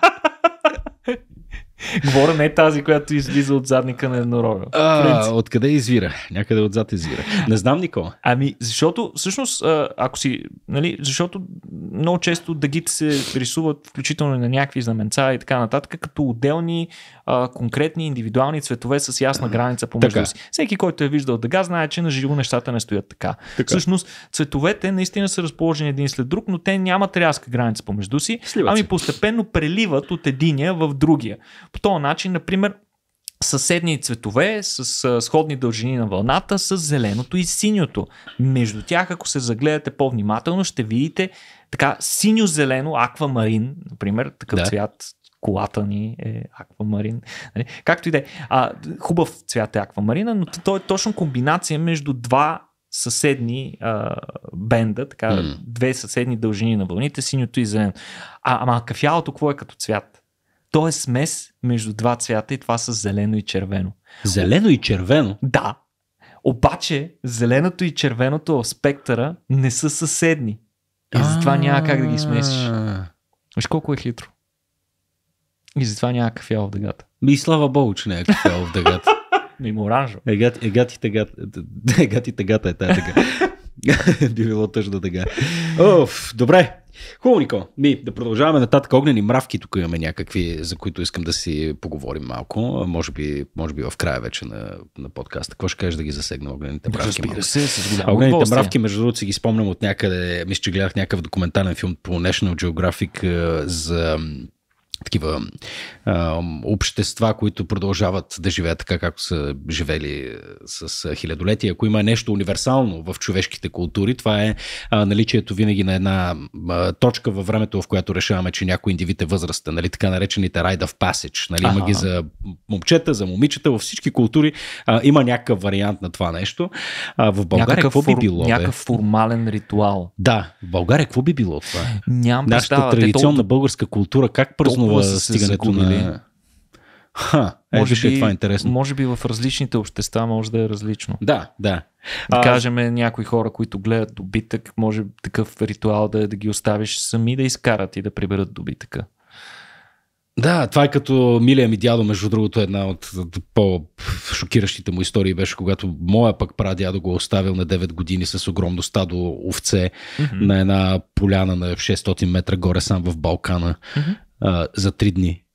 Говоря не тази, която излиза от задника на еднорога. А, откъде извира? Някъде отзад извира. Не знам никога. Ами, защото, всъщност, ако си, нали, защото много често дъгите се рисуват включително на някакви знаменца и така нататък, като отделни а, конкретни индивидуални цветове с ясна граница помежду си. Всеки, който е виждал дъга, знае, че на живо нещата не стоят така. така. Всъщност, цветовете наистина са разположени един след друг, но те нямат рязка граница помежду си, Сливат ами постепенно преливат от единия в другия. По този начин, например, съседни цветове с а, сходни дължини на вълната с зеленото и синьото. Между тях, ако се загледате по-внимателно, ще видите така синьо-зелено аквамарин, например, такъв да. цвят. Колата ни е аквамарин. Нали? Както и да е. Хубав цвят е аквамарина, но то е точно комбинация между два съседни а, бенда, така, mm. две съседни дължини на вълните, синьото и зелено. А, ама кафялото какво е като цвят? То е смес между два цвята и това са зелено и червено. Зелено и червено? Да. Обаче, зеленото и червеното в спектъра не са съседни. И затова няма как да ги смесиш. Виж колко е хитро. И затова няма кафе в дъгата. И слава богу, че не е в дъгата. Но има оранжо. Егат, е, и тъгата. тъгата е тази тъга. Е Би било тъжно тъга. Оф, добре. Хубаво, Нико. Ми, да продължаваме нататък. Огнени мравки тук имаме някакви, за които искам да си поговорим малко. Може би, може би в края вече на, на подкаста. Какво ще кажеш да ги засегна огнените мравки? се, с Огнените мравки, между другото, си ги спомням от някъде. Мисля, че гледах някакъв документален филм по National Geographic за такива а, общества, които продължават да живеят така, както са живели с хилядолетия. Ако има нещо универсално в човешките култури, това е а, наличието винаги на една а, точка във времето, в която решаваме, че някой индивид е възрастен, нали, така наречените ride of passage. Нали, има ги за момчета, за момичета, във всички култури а, има някакъв вариант на това нещо. А, в България някакъв какво фор... би било? Някакъв формален ритуал. Да, в България какво би било това? Нямам Нашата представа. традиционна Те, българска култура, как празнува толкова са се На... Нали? Ха, може е, би, това е интересно. Може би в различните общества може да е различно. Да, да. Да а... кажем, някои хора, които гледат добитък, може такъв ритуал да е да ги оставиш сами да изкарат и да приберат добитъка. Да, това е като милия ми дядо, между другото, една от по-шокиращите му истории беше, когато моя пък прадядо го е оставил на 9 години с огромно стадо овце mm-hmm. на една поляна на 600 метра горе сам в Балкана. Mm-hmm. Э, за три дни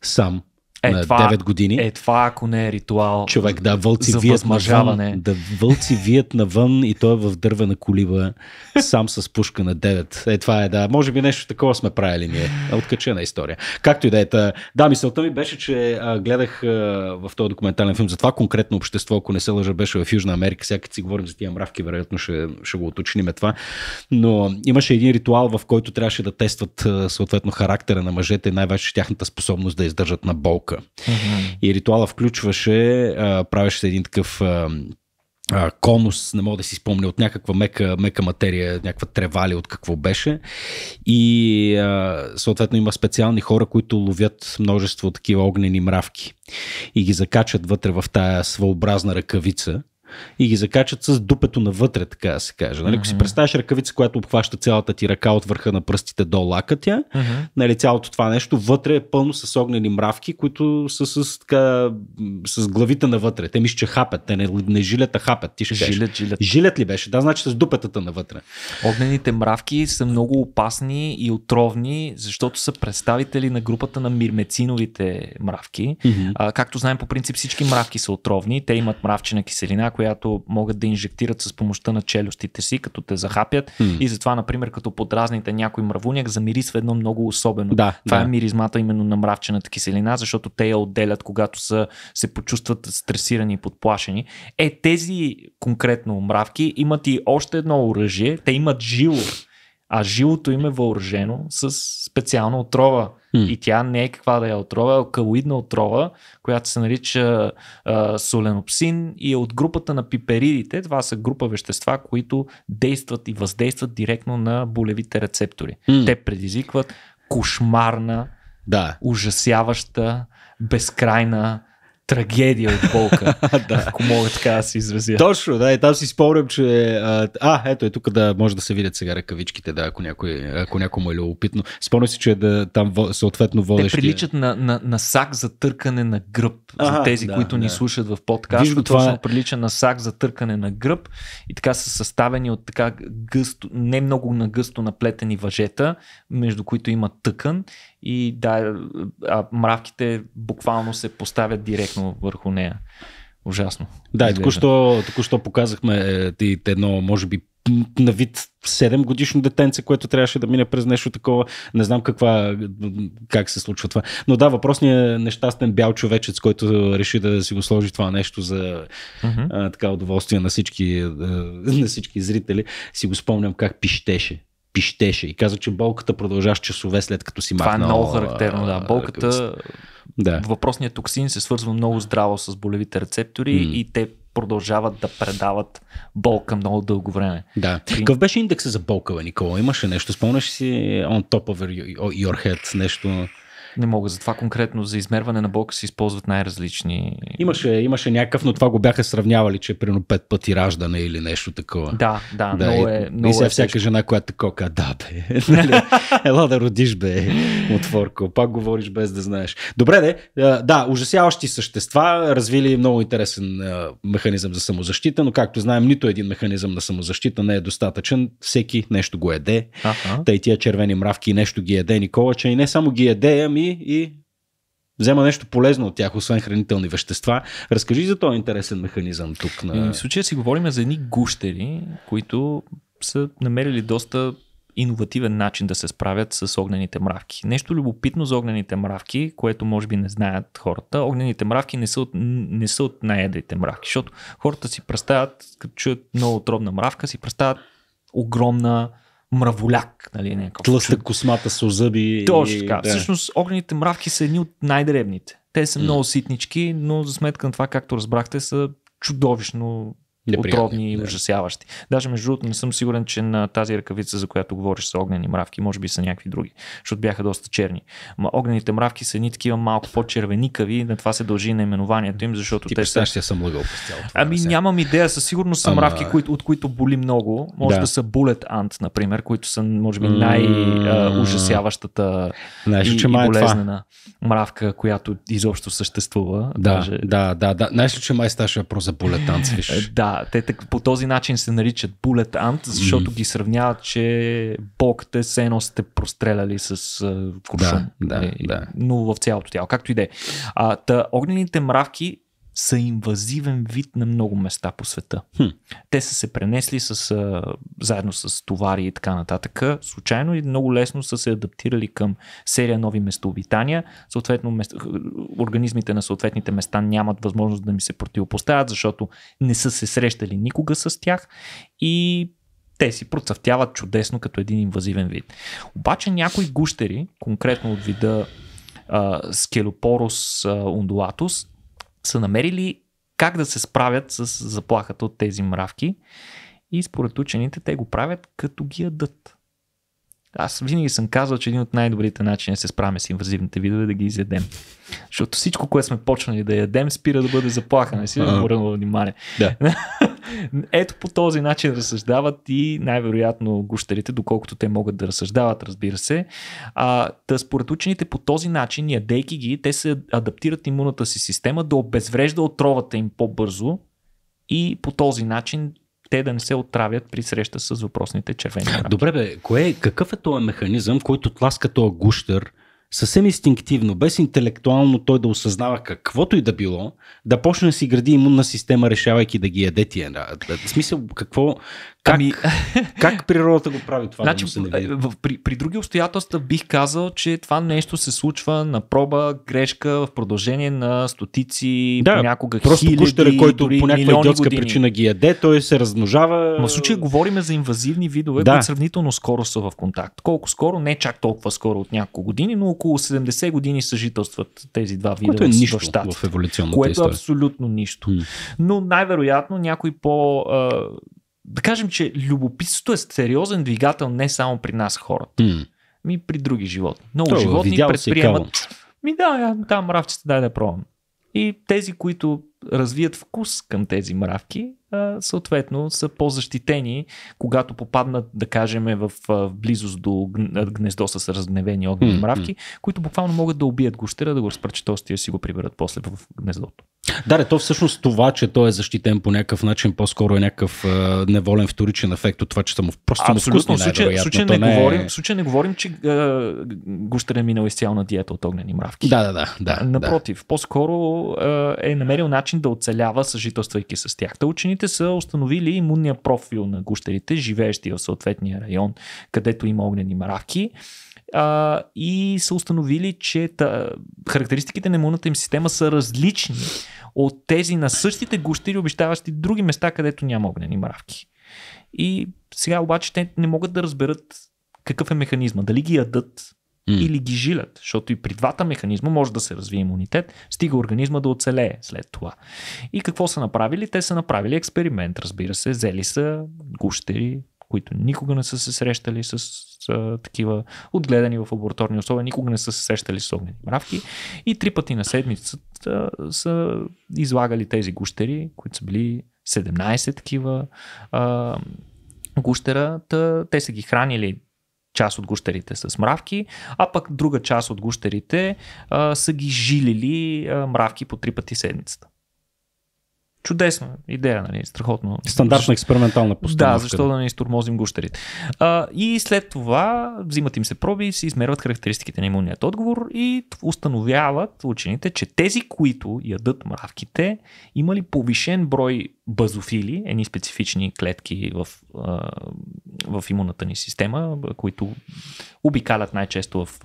сам е, на това, 9 години. Е, това ако не е ритуал Човек, да, вълци вият навън, да, вълци вият навън и той е в дървена колиба, сам с пушка на 9. Е, това е, да, може би нещо такова сме правили ние. Откачена история. Както и да е. Та... Да, мисълта ми беше, че а, гледах а, в този документален филм за това конкретно общество, ако не се лъжа, беше в Южна Америка. Сега си говорим за тия мравки, вероятно ще, ще го уточниме това. Но имаше един ритуал, в който трябваше да тестват съответно характера на мъжете, най-вече тяхната способност да издържат на болка болка. Mm-hmm. И ритуала включваше, а, правеше един такъв а, а, конус, не мога да си спомня, от някаква мека, мека материя, някаква тревали, от какво беше. И а, съответно има специални хора, които ловят множество такива огнени мравки и ги закачат вътре в тая своеобразна ръкавица и ги закачат с дупето навътре, така да се каже. Нали? Ако си представиш ръкавица, която обхваща цялата ти ръка от върха на пръстите до лакътя, uh-huh. нали, цялото това нещо вътре е пълно с огнени мравки, които са с, така, с главите навътре. Те мисля, че хапят, те не, не жилят, а хапят. Ти ще жилет, жилет. жилет ли беше? Да, значи с дупетата навътре. Огнените мравки са много опасни и отровни, защото са представители на групата на мирмециновите мравки. Mm-hmm. Uh-huh. А, както знаем, по принцип всички мравки са отровни. Те имат мравчена киселина, която могат да инжектират с помощта на челюстите си, като те захапят. Mm. И затова, например, като подразните някой мравуняк, замирисва едно много особено. Да, това да. е миризмата именно на мравчената киселина, защото те я отделят, когато са, се почувстват стресирани и подплашени. Е, тези конкретно мравки имат и още едно оръжие. Те имат жило а жилото им е въоръжено с специална отрова, и тя не е каква да е отрова, а алкалоидна отрова, която се нарича а, соленопсин и е от групата на пиперидите. Това са група вещества, които действат и въздействат директно на болевите рецептори. М. Те предизвикват кошмарна, да. ужасяваща, безкрайна трагедия от болка, да. ако мога така да се изразя. Точно, да, и там си спомням, че... А, а ето е тук да може да се видят сега ръкавичките, да, ако, някой, ако някому е любопитно. Спомня си, че е да, там съответно водещи... Те приличат на, на, на сак за търкане на гръб, А-а, за тези, да, които да. ни слушат в подкаста. Вижно, това е... прилича на сак за търкане на гръб и така са съставени от така гъсто, не много на гъсто наплетени въжета, между които има тъкан и да, а мравките буквално се поставят директно върху нея. Ужасно. Да, и току-що, току-що показахме е, едно, може би, на вид 7 годишно детенце, което трябваше да мине през нещо такова. Не знам каква, как се случва това. Но да, въпросният нещастен бял човечец, който реши да си го сложи това нещо за mm-hmm. а, така удоволствие на всички, а, е, на всички зрители, си го спомням как пищеше пищеше и каза, че болката продължаваш часове след като си махнал. Това е много характерно, да. Болката, да. въпросният токсин се свързва много здраво с болевите рецептори mm. и те продължават да предават болка много дълго време. Да. При... Какъв беше индекса за болка, Никола? Имаше нещо? Спомняш си on top of your head? Нещо? Не мога, затова конкретно за измерване на болка се използват най-различни. Имаше, имаше някакъв, но това го бяха сравнявали, че е примерно пет пъти раждане или нещо такова. Да, да, да много е. Много сега е всяка жена, която така ка, да бе, нали, ела да родиш бе, отворко, пак говориш без да знаеш. Добре де, да, ужасяващи същества, развили много интересен механизъм за самозащита, но както знаем, нито един механизъм на самозащита не е достатъчен, всеки нещо го еде, Та и тия червени мравки нещо ги еде, Никола, че и не само ги еде, ами храни и взема нещо полезно от тях, освен хранителни вещества. Разкажи за този интересен механизъм тук. На... Ами, в случая си говорим за едни гущери, които са намерили доста иновативен начин да се справят с огнените мравки. Нещо любопитно за огнените мравки, което може би не знаят хората. Огнените мравки не са от, не са от най-едрите мравки, защото хората си представят, като чуят много отробна мравка, си представят огромна, мраволяк. Нали, Тлъста Тлъстък космата с зъби. Точно така. Да. Всъщност огнените мравки са едни от най-дребните. Те са много ситнички, но за сметка на това, както разбрахте, са чудовищно отровни и ужасяващи. Даже между другото не съм сигурен, че на тази ръкавица, за която говориш, са огнени мравки, може би са някакви други, защото бяха доста черни. Ма огнените мравки са едни такива малко по-червеникави, на това се дължи наименованието им, защото Ти те са... ще съм лъгал по цялото Ами сега. нямам идея, със сигурност са Ама... мравки, които, от които боли много. Може да. да са Bullet Ant, например, които са, може би, най-ужасяващата Знаеш, и, че и е болезнена това. мравка, която изобщо съществува. Да, даже... да, да, да. Знаеш ли, че май ставаше въпрос за Bullet Ant, виж? Да, те так, по този начин се наричат Bullet Ant, защото mm. ги сравняват, че те се едно сте простреляли с а, куршум. Да, нали? да, да. Но в цялото тяло, както и да е. Огнените мравки са инвазивен вид на много места по света. Хм. Те са се пренесли с, а, заедно с товари и така нататък, случайно и много лесно са се адаптирали към серия нови местообитания. Съответно, мест... организмите на съответните места нямат възможност да ми се противопоставят, защото не са се срещали никога с тях и те си процъфтяват чудесно като един инвазивен вид. Обаче някои гущери, конкретно от вида Uh, ундулатус, uh, са намерили как да се справят с заплахата от тези мравки. И според учените те го правят като ги ядат. Аз винаги съм казал, че един от най-добрите начини да се справим с инвазивните видове е да ги изядем. Защото всичко, което сме почнали да ядем, спира да бъде заплаха. Не си да внимание. Да. Ето по този начин разсъждават и най-вероятно гущерите, доколкото те могат да разсъждават, разбира се. А, да според учените по този начин, ядейки ги, те се адаптират имунната си система да обезврежда отровата им по-бързо и по този начин те да не се отравят при среща с въпросните червени рамки. Добре, бе, кое, какъв е този механизъм, който тласка този гущер съвсем инстинктивно, без интелектуално той да осъзнава каквото и да било, да почне да си гради имунна система, решавайки да ги яде тия. В смисъл, какво, как, ами... как природата го прави това? Значи, да се не в, при, при други обстоятелства бих казал, че това нещо се случва на проба, грешка в продължение на стотици, да, понякога просто хиляди, кущера, който по някаква идиотска години. причина ги яде, той се размножава. Но в случай говорим за инвазивни видове, да. които сравнително скоро са в контакт. Колко скоро? Не чак толкова скоро от няколко години, но около 70 години съжителстват тези два вида което е нищо в, щат, в еволюционната Което е история. е абсолютно нищо. Mm. Но най-вероятно някой по... А, да кажем, че любопитството е сериозен двигател не само при нас хората. mm. Ми при други животни. Много То, е животни предприемат... Ми да, там, мравчета, дай да пробвам. И тези, които развият вкус към тези мравки, съответно са по-защитени, когато попаднат, да кажем, в, близост до гнездо с разгневени огнени mm-hmm. мравки, които буквално могат да убият гощера, да го разпръчат и си го приберат после в гнездото. Да, то всъщност това, че той е защитен по някакъв начин, по-скоро е някакъв е, неволен вторичен ефект от това, че са му просто Абсолютно, му вкусни, в случай, в случай, не, не... Е- говорим, в случай не говорим, че е, гущер е минал изцяло на диета от огнени мравки. Да, да, да. да Напротив, да. по-скоро е, е намерил начин да оцелява, съжителствайки с тях. Та ученици учените са установили имунния профил на гущерите, живеещи в съответния район, където има огнени мраки а, и са установили, че та, характеристиките на имунната им система са различни от тези на същите гущери, обещаващи други места, където няма огнени мравки. И сега обаче те не могат да разберат какъв е механизма. Дали ги ядат, mm. или ги жилят, защото и при двата механизма може да се развие имунитет, стига организма да оцелее след това. И какво са направили? Те са направили експеримент, разбира се, взели са гущери, които никога не са се срещали с а, такива отгледани в лабораторни условия, никога не са се срещали с огнени мравки и три пъти на седмицата са излагали тези гущери, които са били 17 такива а, гущера, те са ги хранили част от гущерите с мравки, а пък друга част от гущерите а, са ги жилили а, мравки по три пъти седмицата чудесна идея, нали, страхотно. Стандартна експериментална постановка. Да, защо да не изтормозим гущерите. А, и след това взимат им се проби и се измерват характеристиките на имунният отговор и установяват учените, че тези, които ядат мравките, имали повишен брой базофили, едни специфични клетки в, в имунната ни система, които обикалят най-често в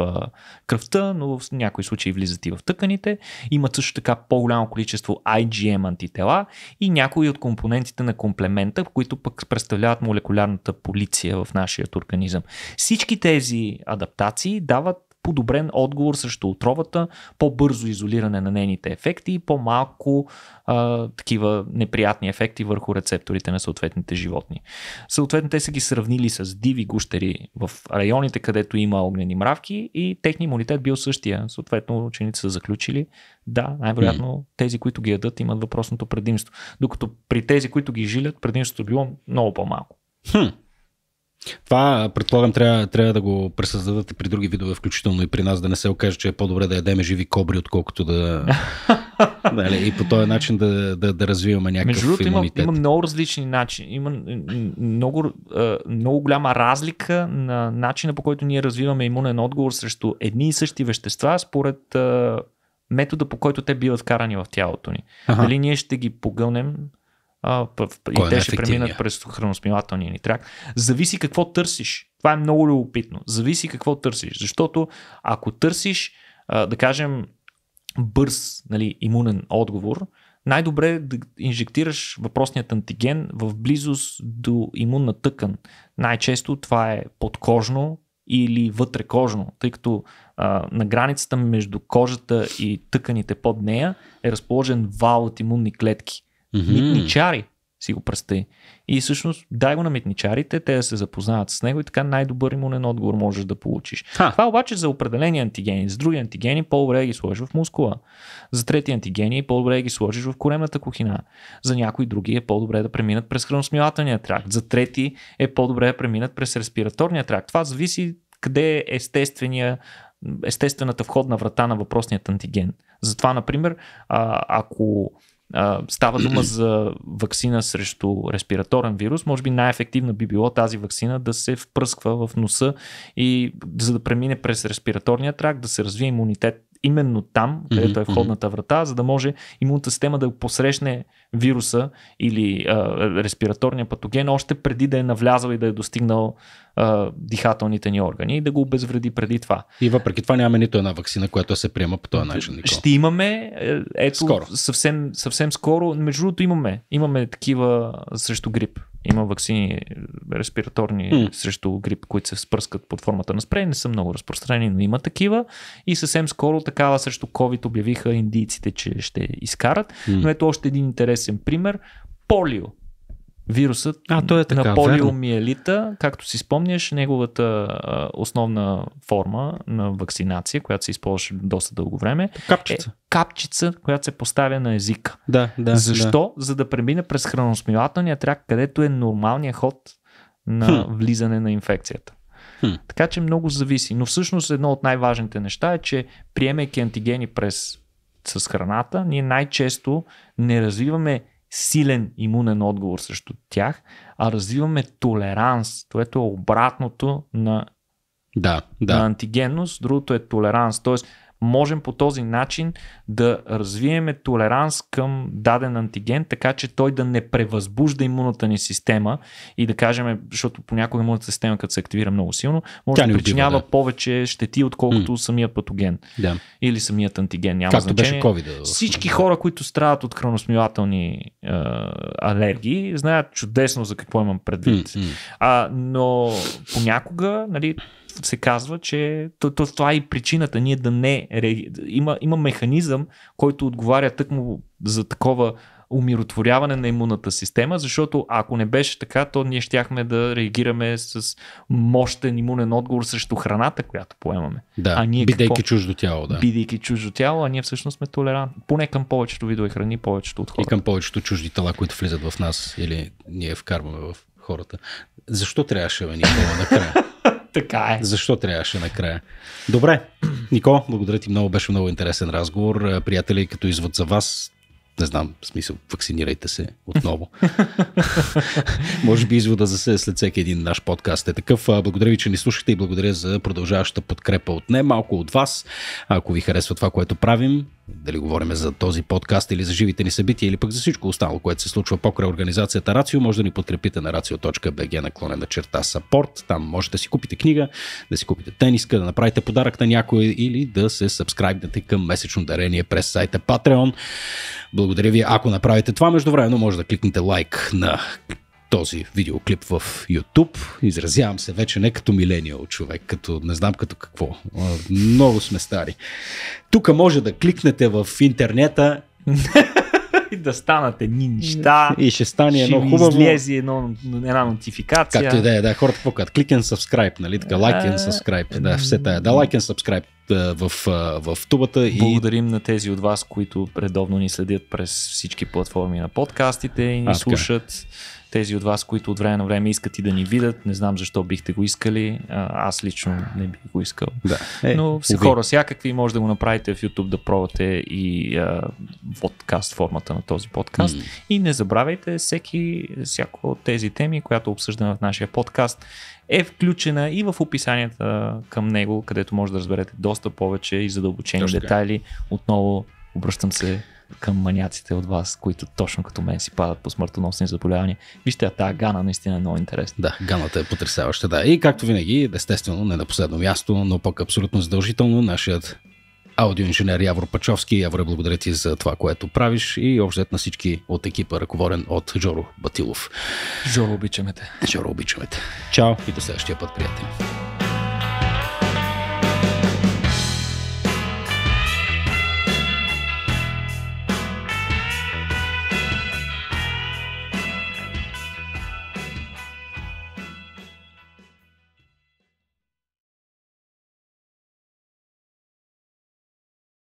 кръвта, но в някои случаи влизат и в тъканите. Имат също така по-голямо количество IgM антитела, и някои от компонентите на комплемента, които пък представляват молекулярната полиция в нашия организъм. Всички тези адаптации дават подобрен отговор срещу отровата, по-бързо изолиране на нейните ефекти и по-малко а, такива неприятни ефекти върху рецепторите на съответните животни. Съответно, те са ги сравнили с диви гущери в районите, където има огнени мравки и техният имунитет бил същия. Съответно, ученици са заключили, да, най-вероятно тези, които ги ядат, имат въпросното предимство. Докато при тези, които ги жилят, предимството е било много по-малко. Хм. Това, предполагам, трябва, трябва да го пресъздадат и при други видове, включително и при нас, да не се окаже, че е по-добре да ядеме живи кобри, отколкото да... дали, и по този начин да, да, да развиваме някакъв Между другото, има, има много различни начини. Има много, много голяма разлика на начина по който ние развиваме имунен отговор срещу едни и същи вещества, според метода по който те биват карани в тялото ни. Ага. Дали ние ще ги погълнем а, и те ще преминат през храносмилателния ни тракт. Зависи какво търсиш. Това е много любопитно. Зависи какво търсиш. Защото ако търсиш, а, да кажем, бърз нали, имунен отговор, най-добре е да инжектираш въпросният антиген в близост до имунна тъкан. Най-често това е подкожно или вътрекожно, тъй като а, на границата между кожата и тъканите под нея е разположен вал от имунни клетки. Mm-hmm. Митничари си го пръсти. И всъщност дай го на митничарите, те да се запознават с него и така най-добър имунен отговор можеш да получиш. Ха. Това обаче за определени антигени. За други антигени по-добре е да ги сложиш в мускула. За трети антигени по-добре е да ги сложиш в коремната кухина. За някои други е по-добре да преминат през храносмилателния тракт. За трети е по-добре да преминат през респираторния тракт. Това зависи къде е естествения естествената входна врата на въпросният антиген. Затова, например, ако става дума за вакцина срещу респираторен вирус. Може би най-ефективно би било тази вакцина да се впръсква в носа и за да премине през респираторния тракт, да се развие имунитет именно там, където е входната врата, за да може имунната система да посрещне вируса или а, респираторния патоген още преди да е навлязал и да е достигнал а, дихателните ни органи и да го обезвреди преди това. И въпреки това нямаме нито една вакцина, която се приема по този начин. Никол. Ще имаме, е, ето, скоро. Съвсем, съвсем скоро. Между другото имаме, имаме такива срещу грип. Има вакцини респираторни mm. срещу грип, които се спръскат под формата на спрей. Не са много разпространени, но има такива. И съвсем скоро такава срещу COVID обявиха индийците, че ще изкарат. Mm. Но ето още един интересен пример. Полио вирусът а, той е така, на полиомиелита, верно. както си спомняш, неговата а, основна форма на вакцинация, която се използваше доста дълго време, е капчица. е капчица, която се поставя на езика. Да, да, Защо? Да. За да премине през храносмилателния тряк, където е нормалният ход на хм. влизане на инфекцията. Хм. Така че много зависи. Но всъщност едно от най-важните неща е, че приемайки антигени през с храната, ние най-често не развиваме силен имунен отговор срещу тях, а развиваме толеранс, което е обратното на, да, да. на антигенност, другото е толеранс. Тоест, можем по този начин да развиеме толеранс към даден антиген, така че той да не превъзбужда имунната ни система и да кажем, защото понякога имунната система, като се активира много силно, може да причинява да. повече щети, отколкото mm. самият патоген да. или самият антиген. Няма Както значение. беше COVID. Всички хора, които страдат от храносмилателни е, алергии, знаят чудесно за какво имам предвид. Mm, mm. А, но понякога, нали, се казва, че то, то, това е и причината ние да не Има, има механизъм, който отговаря тъкмо за такова умиротворяване на имунната система, защото ако не беше така, то ние щяхме да реагираме с мощен имунен отговор срещу храната, която поемаме. Да, а ние бидейки какво? чуждо тяло, да. Бидейки чуждо тяло, а ние всъщност сме толерантни. Поне към повечето видове храни, повечето от хората. И към повечето чужди тела, които влизат в нас или ние вкарваме в хората. Защо трябваше да ни накрая? Така е. Защо трябваше накрая? Добре, Нико, благодаря ти много, беше много интересен разговор. Е, приятели, като извод за вас, не знам, в смисъл, вакцинирайте се отново. Може би извода за се след всеки един наш подкаст е такъв. Благодаря ви, че ни слушахте и благодаря за продължаващата подкрепа от не малко от вас. Ако ви харесва това, което правим, дали говорим за този подкаст или за живите ни събития, или пък за всичко останало, което се случва покрай организацията Рацио, може да ни подкрепите на racio.bg наклонена черта support. Там може да си купите книга, да си купите тениска, да направите подарък на някой или да се сабскрайбнете към месечно дарение през сайта Patreon. Благодаря ви, ако направите това. Междувременно може да кликнете лайк на този видеоклип в YouTube. Изразявам се вече не като милениал човек, като не знам като какво. Много сме стари. Тук може да кликнете в интернета и да станате едни неща. И ще стане едно ще хубаво. излезе едно, една нотификация. Както и да е, да, хората какво казват? Клик and subscribe, нали? Така, like subscribe. Да, е, все тая. Да, like subscribe в, в, в тубата. И... Благодарим на тези от вас, които редовно ни следят през всички платформи на подкастите и ни а, слушат. Така. Тези от вас, които от време на време искат и да ни видят, не знам защо бихте го искали. Аз лично не бих го искал. Да. Е, Но все хора всякакви, може да го направите в YouTube да пробвате и а, подкаст формата на този подкаст. Mm. И не забравяйте, всеки, всяко от тези теми, която обсъждаме в нашия подкаст, е включена и в описанията към него, където може да разберете доста повече и задълбочени Точно. детайли. Отново обръщам се към маняците от вас, които точно като мен си падат по смъртоносни заболявания. Вижте, тази Гана наистина е много интересна. Да, Ганата е потрясаваща, да. И както винаги, естествено, не на последно място, но пък абсолютно задължително, нашият аудиоинженер Явор Пачовски. Явор, благодаря ти за това, което правиш и общо на всички от екипа, ръководен от Жоро Батилов. Жоро, обичаме те. Жоро, обичаме те. Чао и до следващия път, приятели.